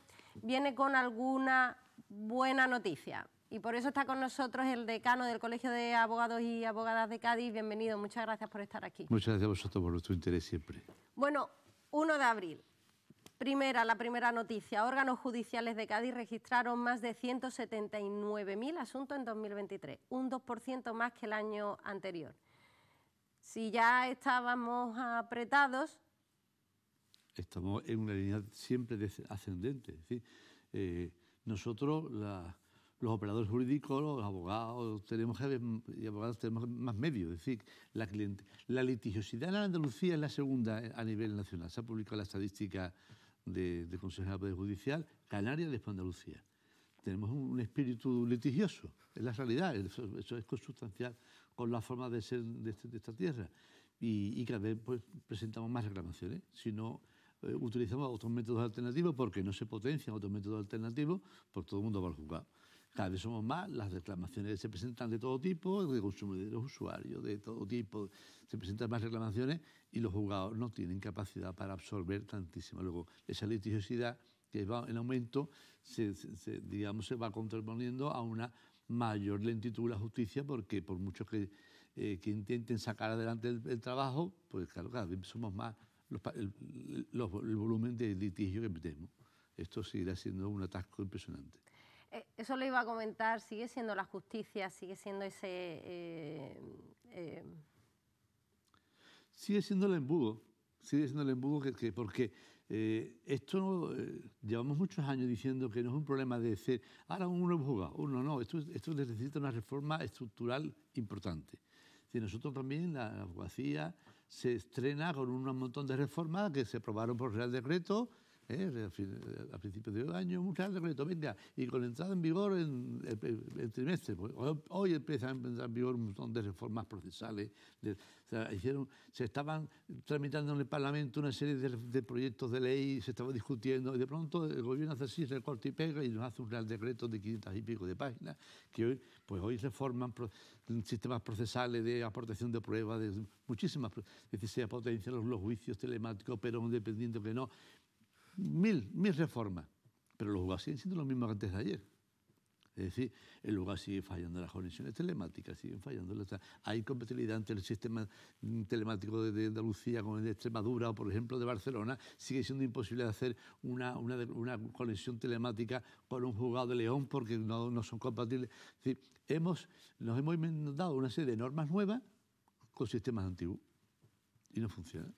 viene con alguna buena noticia. Y por eso está con nosotros el decano del Colegio de Abogados y Abogadas de Cádiz. Bienvenido, muchas gracias por estar aquí. Muchas gracias a vosotros por vuestro interés siempre. Bueno, 1 de abril. Primera, la primera noticia. Órganos judiciales de Cádiz registraron más de 179.000 asuntos en 2023, un 2% más que el año anterior. Si ya estábamos apretados... Estamos en una línea siempre ascendente. Eh, nosotros, la, los operadores jurídicos, los abogados, tenemos que, y más medios. Es decir, la, cliente, litigiosidad en Andalucía es la segunda a nivel nacional. Se ha publicado la estadística de, de Consejo de Poder Judicial, Canarias después de Andalucía. Tenemos un, espíritu litigioso, es la realidad, eso, es consustancial con la forma de ser de, este, esta tierra. Y, cada vez pues, presentamos más reclamaciones, si no eh, utilizamos otros métodos alternativos porque no se potencian otros métodos alternativos, por pues todo el mundo va al juzgado. Cada vez somos más, las reclamaciones se presentan de todo tipo, de consumidores, usuarios, de todo tipo. Se presentan más reclamaciones y los juzgados no tienen capacidad para absorber tantísimo. Luego, esa litigiosidad que va en aumento, se, digamos, se va contraponiendo a una mayor lentitud de la justicia, porque por muchos eh, que, intenten sacar adelante el, trabajo, pues claro, cada vez somos más el, volumen de litigio que tenemos, Esto seguirá siendo un atasco impresionante. Eh, eso le iba a comentar, sigue siendo la justicia, sigue siendo ese... Eh, eh, sigue siendo el embudo, sigue siendo el embudo porque esto llevamos muchos años diciendo que no es un problema de decir, ahora uno juzgado, uno no, esto, esto necesita una reforma estructural importante. Si nosotros también, la abogacía se estrena con un montón de reformas que se aprobaron por Real Decreto, ¿eh? a principios de año, muchas venga, y con entrada en vigor en el, trimestre. Hoy empiezan a entrar en vigor un montón de reformas procesales. se estaban tramitando en el Parlamento una serie de, proyectos de ley, se estaba discutiendo, y de pronto el gobierno hace así, recorta y pega, y nos hace un real decreto de 500 y pico de páginas, que hoy, pues hoy reforman sistemas procesales de aportación de pruebas, de muchísimas. Es decir, se los, juicios telemáticos, pero dependiendo que no mil, mil reformas, pero los lugares siguen siendo los mismos que antes de ayer. Es decir, el lugar sigue fallando las conexiones telemáticas, siguen fallando. Hay compatibilidad entre el sistema mm, telemático de Andalucía con el de Extremadura o, por ejemplo, de Barcelona. Sigue siendo imposible hacer una, una, conexión telemática con un jugado de León porque no, son compatibles. Es hemos, nos hemos dado una serie de normas nuevas con sistemas antiguos y no funciona.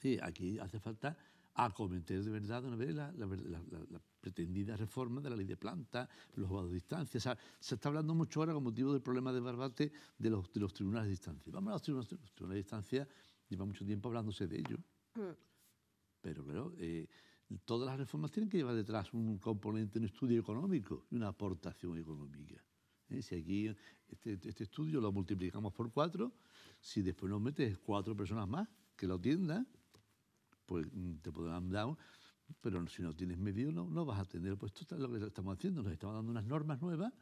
Sí, aquí hace falta a cometer de verdad la, pretendida reforma de la ley de planta, los abogados de distancia. se está hablando mucho ahora con motivo del problema de Barbate de los, tribunales de distancia. Vamos a los tribunales, de distancia, lleva mucho tiempo hablándose de ello. Mm. Pero claro, eh, todas las reformas tienen que llevar detrás un componente, un estudio económico y una aportación económica. ¿Eh? Si aquí este, este, estudio lo multiplicamos por cuatro, si después nos metes cuatro personas más que lo atiendan, pues mm, te podrán dar, pero si no tienes medio no, vas a tener. Pues esto es lo que estamos haciendo, nos estamos dando unas normas nuevas,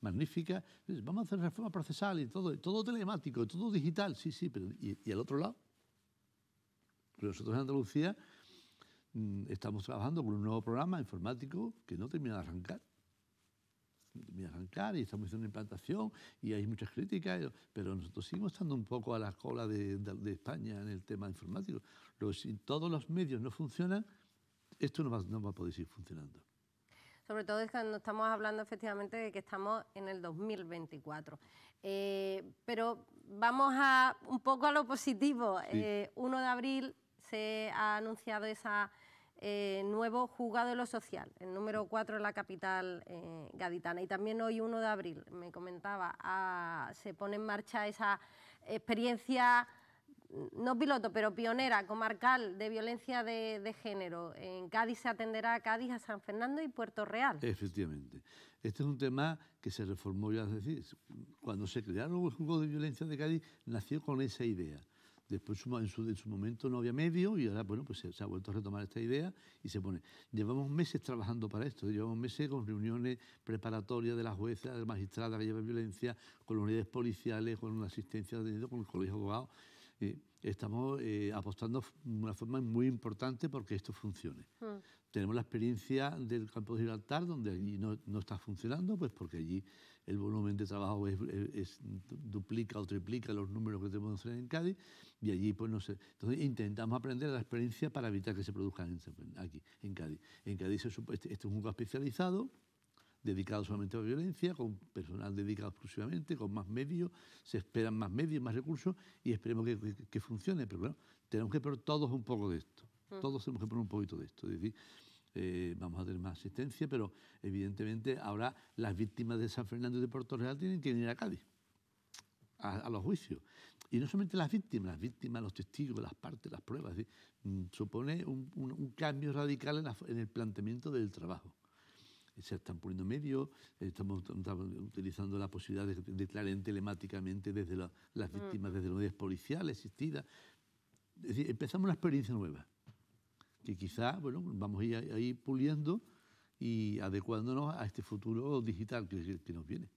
magníficas, vamos a hacer reforma procesal y todo, todo telemático, todo digital, sí, sí, pero y, al otro lado. nosotros en Andalucía mm, estamos trabajando con un nuevo programa informático que no termina de arrancar arrancar y estamos haciendo una implantación y hay muchas críticas, pero nosotros seguimos estando un poco a la cola de, España en el tema informático. si todos los medios no funcionan, esto no va, a poder seguir funcionando. Sobre todo es cuando estamos hablando efectivamente de que estamos en el 2024. Eh, pero vamos a un poco a lo positivo. 1 eh, de abril se ha anunciado esa eh, nuevo jugado de lo social, el número 4 en la capital eh, gaditana. Y también hoy, 1 de abril, me comentaba, ah, se pone en marcha esa experiencia, no piloto, pero pionera, comarcal de violencia de, género. En Cádiz se atenderá a Cádiz, a San Fernando y Puerto Real. Efectivamente. Este es un tema que se reformó ya, es decir, cuando se crearon los juzgados de violencia de Cádiz, nació con esa idea Después en su, en momento no había medio y ahora bueno, pues se, ha vuelto a retomar esta idea y se pone. Llevamos meses trabajando para esto, llevamos meses con reuniones preparatorias de la jueza, de la magistrada que lleva violencia, con las unidades policiales, con la asistencia de con el colegio de abogados. estamos eh, apostando de una forma muy importante porque esto funcione. Mm. Tenemos la experiencia del campo de Gibraltar, donde allí no, no está funcionando, pues porque allí el volumen de trabajo duplica o triplica los números que tenemos en Cádiz y allí pues no sé. Entonces intentamos aprender la experiencia para evitar que se produzcan aquí, en Cádiz. En Cádiz este, este es un grupo especializado, dedicado solamente a la violencia, con personal dedicado exclusivamente, con más medios, se esperan más medios, más recursos y esperemos que, funcione. Pero bueno, tenemos que poner todos un poco de esto, mm. todos tenemos que poner un poquito de esto. Eh, vamos a tener más asistencia, pero evidentemente ahora las víctimas de San Fernando y de Puerto Real tienen que ir a Cádiz, a, los juicios. Y no solamente las víctimas, las víctimas, los testigos, las partes, las pruebas. Mm, supone un, cambio radical en, el planteamiento del trabajo se están poniendo medios, estamos, utilizando la posibilidad de declarar telemáticamente desde las mm. víctimas, desde los medios policiales, existidas empezamos una experiencia nueva que quizá bueno, vamos a ir puliendo y adecuándonos a este futuro digital que, que nos viene.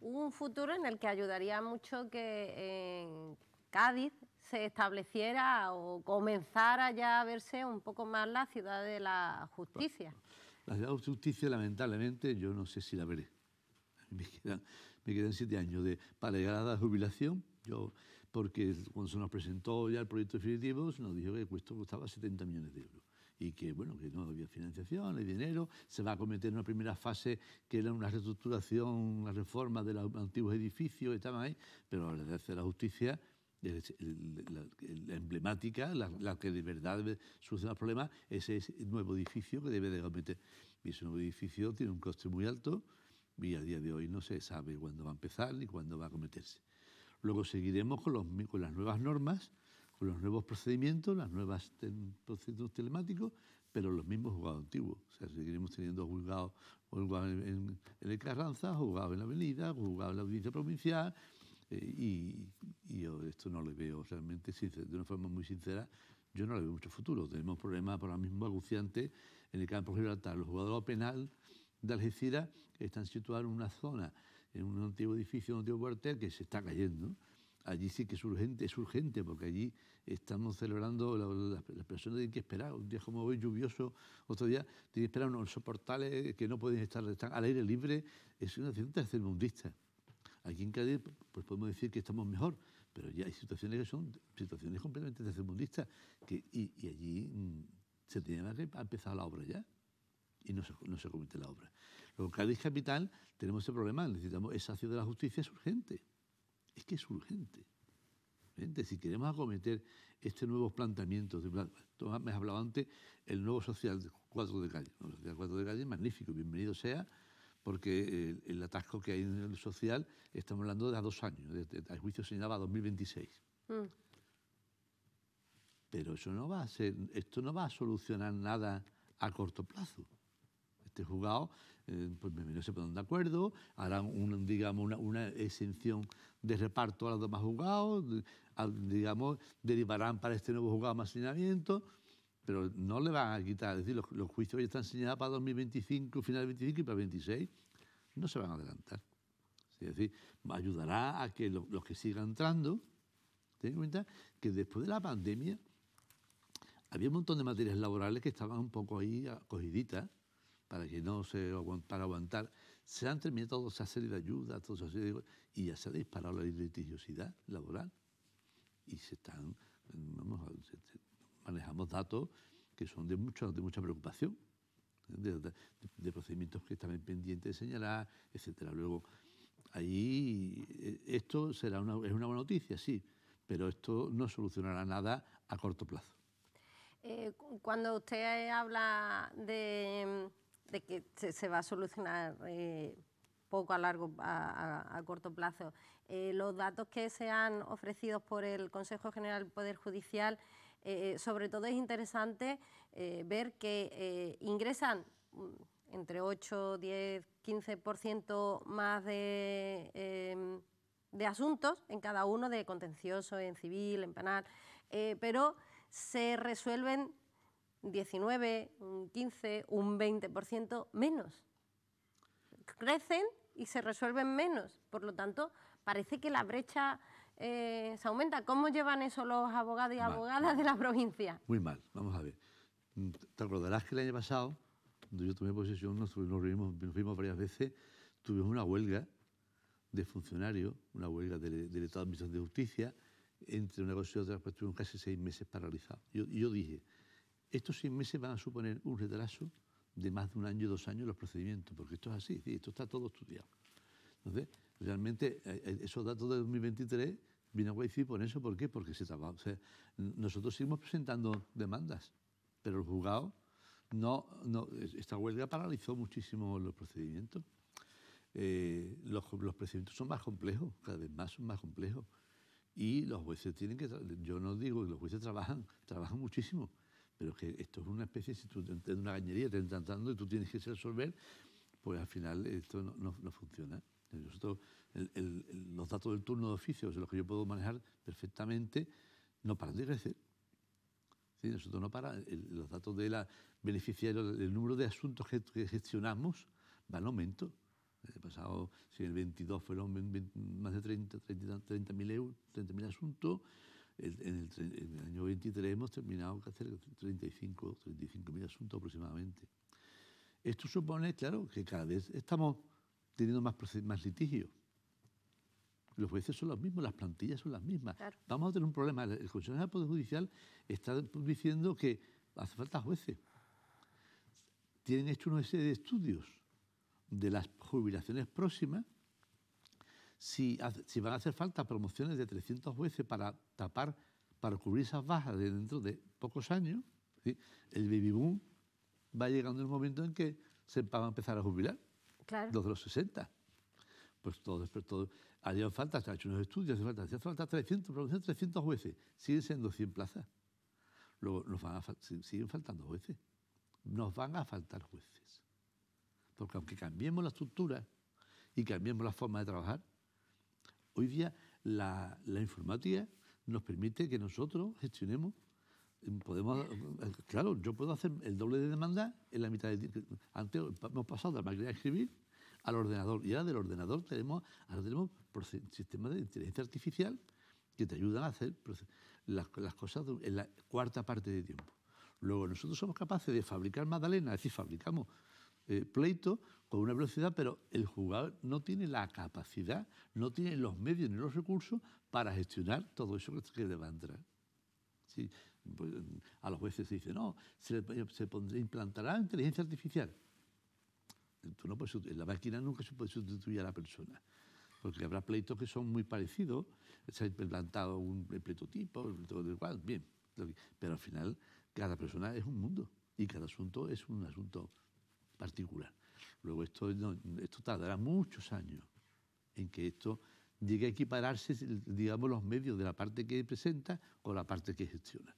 Un futuro en el que ayudaría mucho que en Cádiz se estableciera o comenzara ya a verse un poco más la ciudad de la justicia. La ciudad de la justicia, lamentablemente, yo no sé si la veré. Me quedan, siete años de, para llegar a la jubilación. Yo porque cuando se nos presentó ya el proyecto definitivo, se nos dijo que el costaba 70 millones de euros y que, bueno, que no había financiación, hay dinero, se va a cometer una primera fase que era una reestructuración, una reforma de los antiguos edificios, estaban ahí, pero la verdad de la justicia la, emblemática, la, que de verdad sucede el problema, es ese nuevo edificio que debe de cometer. Y ese nuevo edificio tiene un coste muy alto y a día de hoy no se sabe cuándo va a empezar ni cuándo va a cometerse. Luego seguiremos con, los, con las nuevas normas, con los nuevos procedimientos, los nuevos procedimientos telemáticos, pero los mismos juzgados antiguos. O sea, seguiremos teniendo juzgados en, el Carranza, juzgados en la Avenida, juzgados en la Audiencia Provincial, eh, y, y, yo esto no le veo realmente, de una forma muy sincera, yo no le veo mucho futuro. Tenemos problemas ahora mismo aguciantes en el campo de Gibraltar. Los jugadores penal de Algeciras están situados en una zona en un antiguo edificio, un antiguo cuartel que se está cayendo. Allí sí que es urgente, es urgente, porque allí estamos celebrando, las personas tienen que esperar, un día como hoy lluvioso, otro día tienen que esperar unos soportales que no pueden estar, al aire libre, es una situación tercermundista. Aquí en Cádiz pues podemos decir que estamos mejor, pero ya hay situaciones que son situaciones completamente tercermundistas, que, y, allí mm, se tenía que empezar la obra ya y no se, no se, comete la obra. Con Cádiz Capital tenemos ese problema, necesitamos esa acción de la justicia, es urgente. Es que es urgente. Si queremos acometer este nuevos planteamientos, Tomás me hablado antes, el nuevo Social 4 de calle. El Social 4 de calle es magnífico, bienvenido sea, porque eh, el, atasco que hay en el social, estamos hablando de a dos años, el juicio señalaba 2026. Mm. Pero eso no va a ser, esto no va a solucionar nada a corto plazo este eh, pues no se ponen de acuerdo, harán digamos, una, exención de reparto a los demás juzgados, digamos, derivarán para este nuevo juzgado más señalamiento, pero no le van a quitar, es decir, los, juicios ya están señalados para 2025, final de 25 y para 26, no se van a adelantar. Es decir, ayudará a que los, que sigan entrando, ten en cuenta que después de la pandemia había un montón de materias laborales que estaban un poco ahí acogiditas para que no se para aguantar, se han terminado esa serie de ayudas, y ya se ha disparado la litigiosidad laboral. Y se están, manejamos datos que son de mucha, de mucha preocupación, de, procedimientos que están pendientes de señalar, etc. Luego, ahí eh, esto será una, es una buena noticia, sí, pero esto no solucionará nada a corto plazo. Eh, cuando usted habla de de que se, va a solucionar eh, poco a largo, a, corto plazo. Eh, los datos que se han ofrecido por el Consejo General del Poder Judicial, eh, sobre todo es interesante ver que ingresan mm, entre 8, 10, 15% más de, em, de, asuntos en cada uno, de contencioso, en civil, en penal, pero se resuelven 19, un 15, un 20% menos. Crecen y se resuelven menos. Por lo tanto, parece que la brecha eh, se aumenta. ¿Cómo llevan eso los abogados y abogadas de la provincia? Muy mal. Vamos a ver. Te acordarás que el año pasado, cuando yo tomé posesión, nos, reunimos, varias veces, tuvimos una huelga de funcionarios, una huelga del de Estado de de Justicia, entre una cosa y otra, pues casi seis meses paralizados. yo, yo dije, estos seis meses van a suponer un retraso de más de un año, dos años los procedimientos, porque esto es así, esto está todo estudiado. Entonces, realmente eh, eh, esos datos de 2023 vino Wifi por eso, ¿por qué? Porque se trabaja. nosotros seguimos presentando demandas, pero el juzgado no, esta huelga paralizó muchísimo los procedimientos. Eh, los, los, procedimientos son más complejos, cada vez más son más complejos. Y los jueces tienen que, yo no digo que los jueces trabajan, trabajan muchísimo, pero que esto es una especie, si tú tienes una gañería, te están y tú tienes que resolver, pues al final esto no, funciona. Nosotros, los datos del turno de oficios, los que yo puedo manejar perfectamente, no paran de crecer. Nosotros no para, los datos de la beneficiaria, el número de asuntos que, gestionamos va en aumento. El pasado, si el 22 fueron más de 30, 30.000 asuntos, en el, año 23 hemos terminado que hacer 35, 35.000 asuntos aproximadamente. Esto supone, claro, que cada vez estamos teniendo más, más litigios. Los jueces son los mismos, las plantillas son las mismas. Vamos a tener un problema. El Consejo de Poder Judicial está diciendo que hace falta jueces. Tienen hecho una serie de estudios de las jubilaciones próximas si, van a hacer falta promociones de 300 jueces para tapar, para cubrir esas bajas dentro de pocos años, el baby boom va llegando en el momento en que se van a empezar a jubilar, claro. los de los 60. Pues todo, todo. Harían falta, se han hecho unos estudios, hace falta, hace falta 300, 300 jueces, siguen siendo 100 plazas. Luego nos van a, siguen faltando jueces. Nos van a faltar jueces. Porque aunque cambiemos la estructura y cambiemos la forma de trabajar, Hoy día la, la informática nos permite que nosotros gestionemos em, podemos em, claro yo puedo hacer el doble de demanda en la mitad de antes hemos pasado de la máquina de escribir al ordenador y ahora del ordenador tenemos tenemos sistemas de inteligencia artificial que te ayudan a hacer las, cosas en la cuarta parte de tiempo luego nosotros somos capaces de fabricar magdalenas es decir fabricamos eh, pleito con una velocidad, pero el jugador no tiene la capacidad, no tiene los medios ni los recursos para gestionar todo eso que le va a entrar. Pues, a los jueces se dice, no, se, implantará inteligencia artificial. Tú la máquina nunca se puede sustituir a la persona, porque habrá pleitos que son muy parecidos, se ha implantado un pleito tipo, un bien, pero al final cada persona es un mundo y cada asunto es un asunto particular. Luego esto, esto tardará muchos años en que esto llegue a equipararse, digamos, los medios de la parte que presenta con la parte que gestiona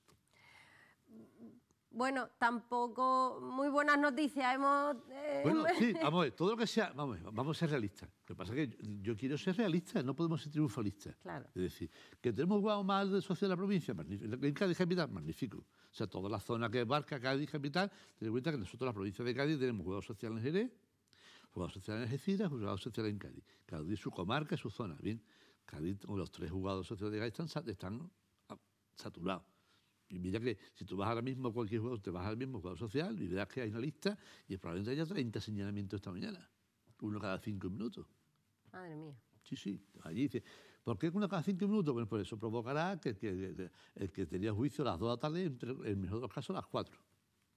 bueno, tampoco muy buenas noticias. Hemos, eh, Bueno, sí, vamos a ver, todo lo que sea, vamos, vamos a ser realistas. Lo que pasa es que yo, quiero ser realista, no podemos ser triunfalistas. Claro. Es decir, que tenemos Guau más de socios de la provincia, En Cádiz capital, magnífico. O sea, toda la zona que Barca, Cádiz capital, ten en cuenta que nosotros, la provincia de Cádiz, tenemos Guau social en Jerez, Guau social en Algeciras, Guau social en Cádiz. Cádiz su comarca, su zona. Bien, Cádiz, los tres jugados sociales de Cádiz están ah, saturados y mira que si tú vas ahora mismo a cualquier juego, te vas al mismo juego social y verás que hay una lista y probablemente haya 30 señalamientos esta mañana, uno cada cinco minutos. Madre mía. Sí, sí, allí dice, ¿por qué uno cada cinco minutos? Bueno, pues eso provocará que, el que tenía juicio las dos de la tarde, entre, en el mejor de los casos las cuatro.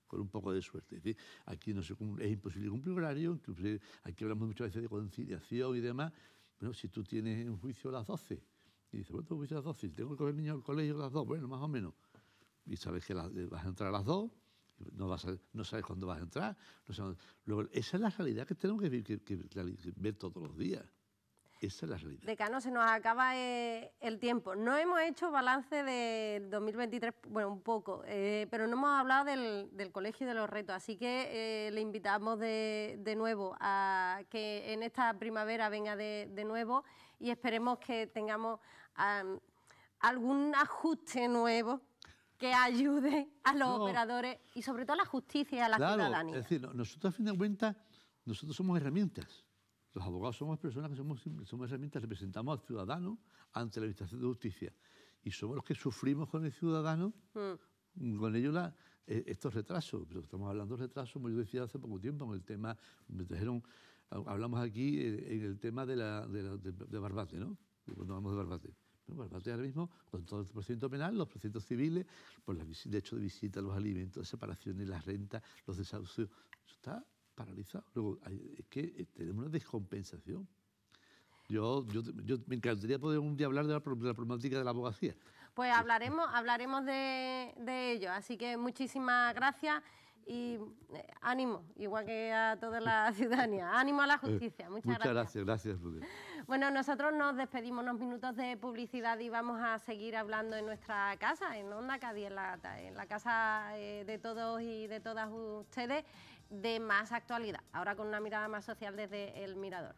con un poco de suerte. Es decir, aquí no se es imposible cumplir horario, aquí hablamos muchas veces de conciliación y demás. Bueno, si tú tienes un juicio a las 12 y dices, bueno, tengo juicio a las 12, tengo que coger niño al colegio a las dos, bueno, más o menos y sabes que vas a entrar a las dos, no, vas no sabes cuándo vas a entrar. esa es la realidad que tenemos que, vivir ver todos los días. Esa es la realidad. Decano, se nos acaba eh, el tiempo. No hemos hecho balance del 2023, bueno, un poco, eh, pero no hemos hablado del, colegio y de los retos. Así que eh, le invitamos de, nuevo a que en esta primavera venga de, nuevo y esperemos que tengamos algún ajuste nuevo que ayude a los operadores y sobre todo a la justicia a la ciudadanía. Es decir, nosotros a fin de cuentas, nosotros somos herramientas. Los abogados somos personas que somos, somos herramientas, representamos al ciudadano ante la Administración de Justicia y somos los que sufrimos con el ciudadano, mm. con ello eh, estos retrasos. Pero estamos hablando de retrasos, como yo decía hace poco tiempo, con el tema, hablamos aquí eh, en el tema de, Barbate, ¿no? Cuando hablamos de Barbate bueno ahora mismo, con todo el procedimiento penal, los procedimientos civiles, por pues el hecho de visita, los alimentos, separaciones, las rentas, los desahucios. está paralizado. Luego, es que eh, tenemos una descompensación. Yo, yo, me encantaría poder un día hablar de la, problemática de la abogacía. Pues hablaremos, hablaremos de, ello. Así que muchísimas gracias y eh, ánimo, igual que a toda la ciudadanía. Ánimo a la justicia. Eh, muchas, gracias. Muchas gracias, gracias, bueno, nosotros nos despedimos unos minutos de publicidad y vamos a seguir hablando en nuestra casa, en Onda Cádiz, en la, casa eh, de todos y de todas ustedes, de más actualidad, ahora con una mirada más social desde el Mirador.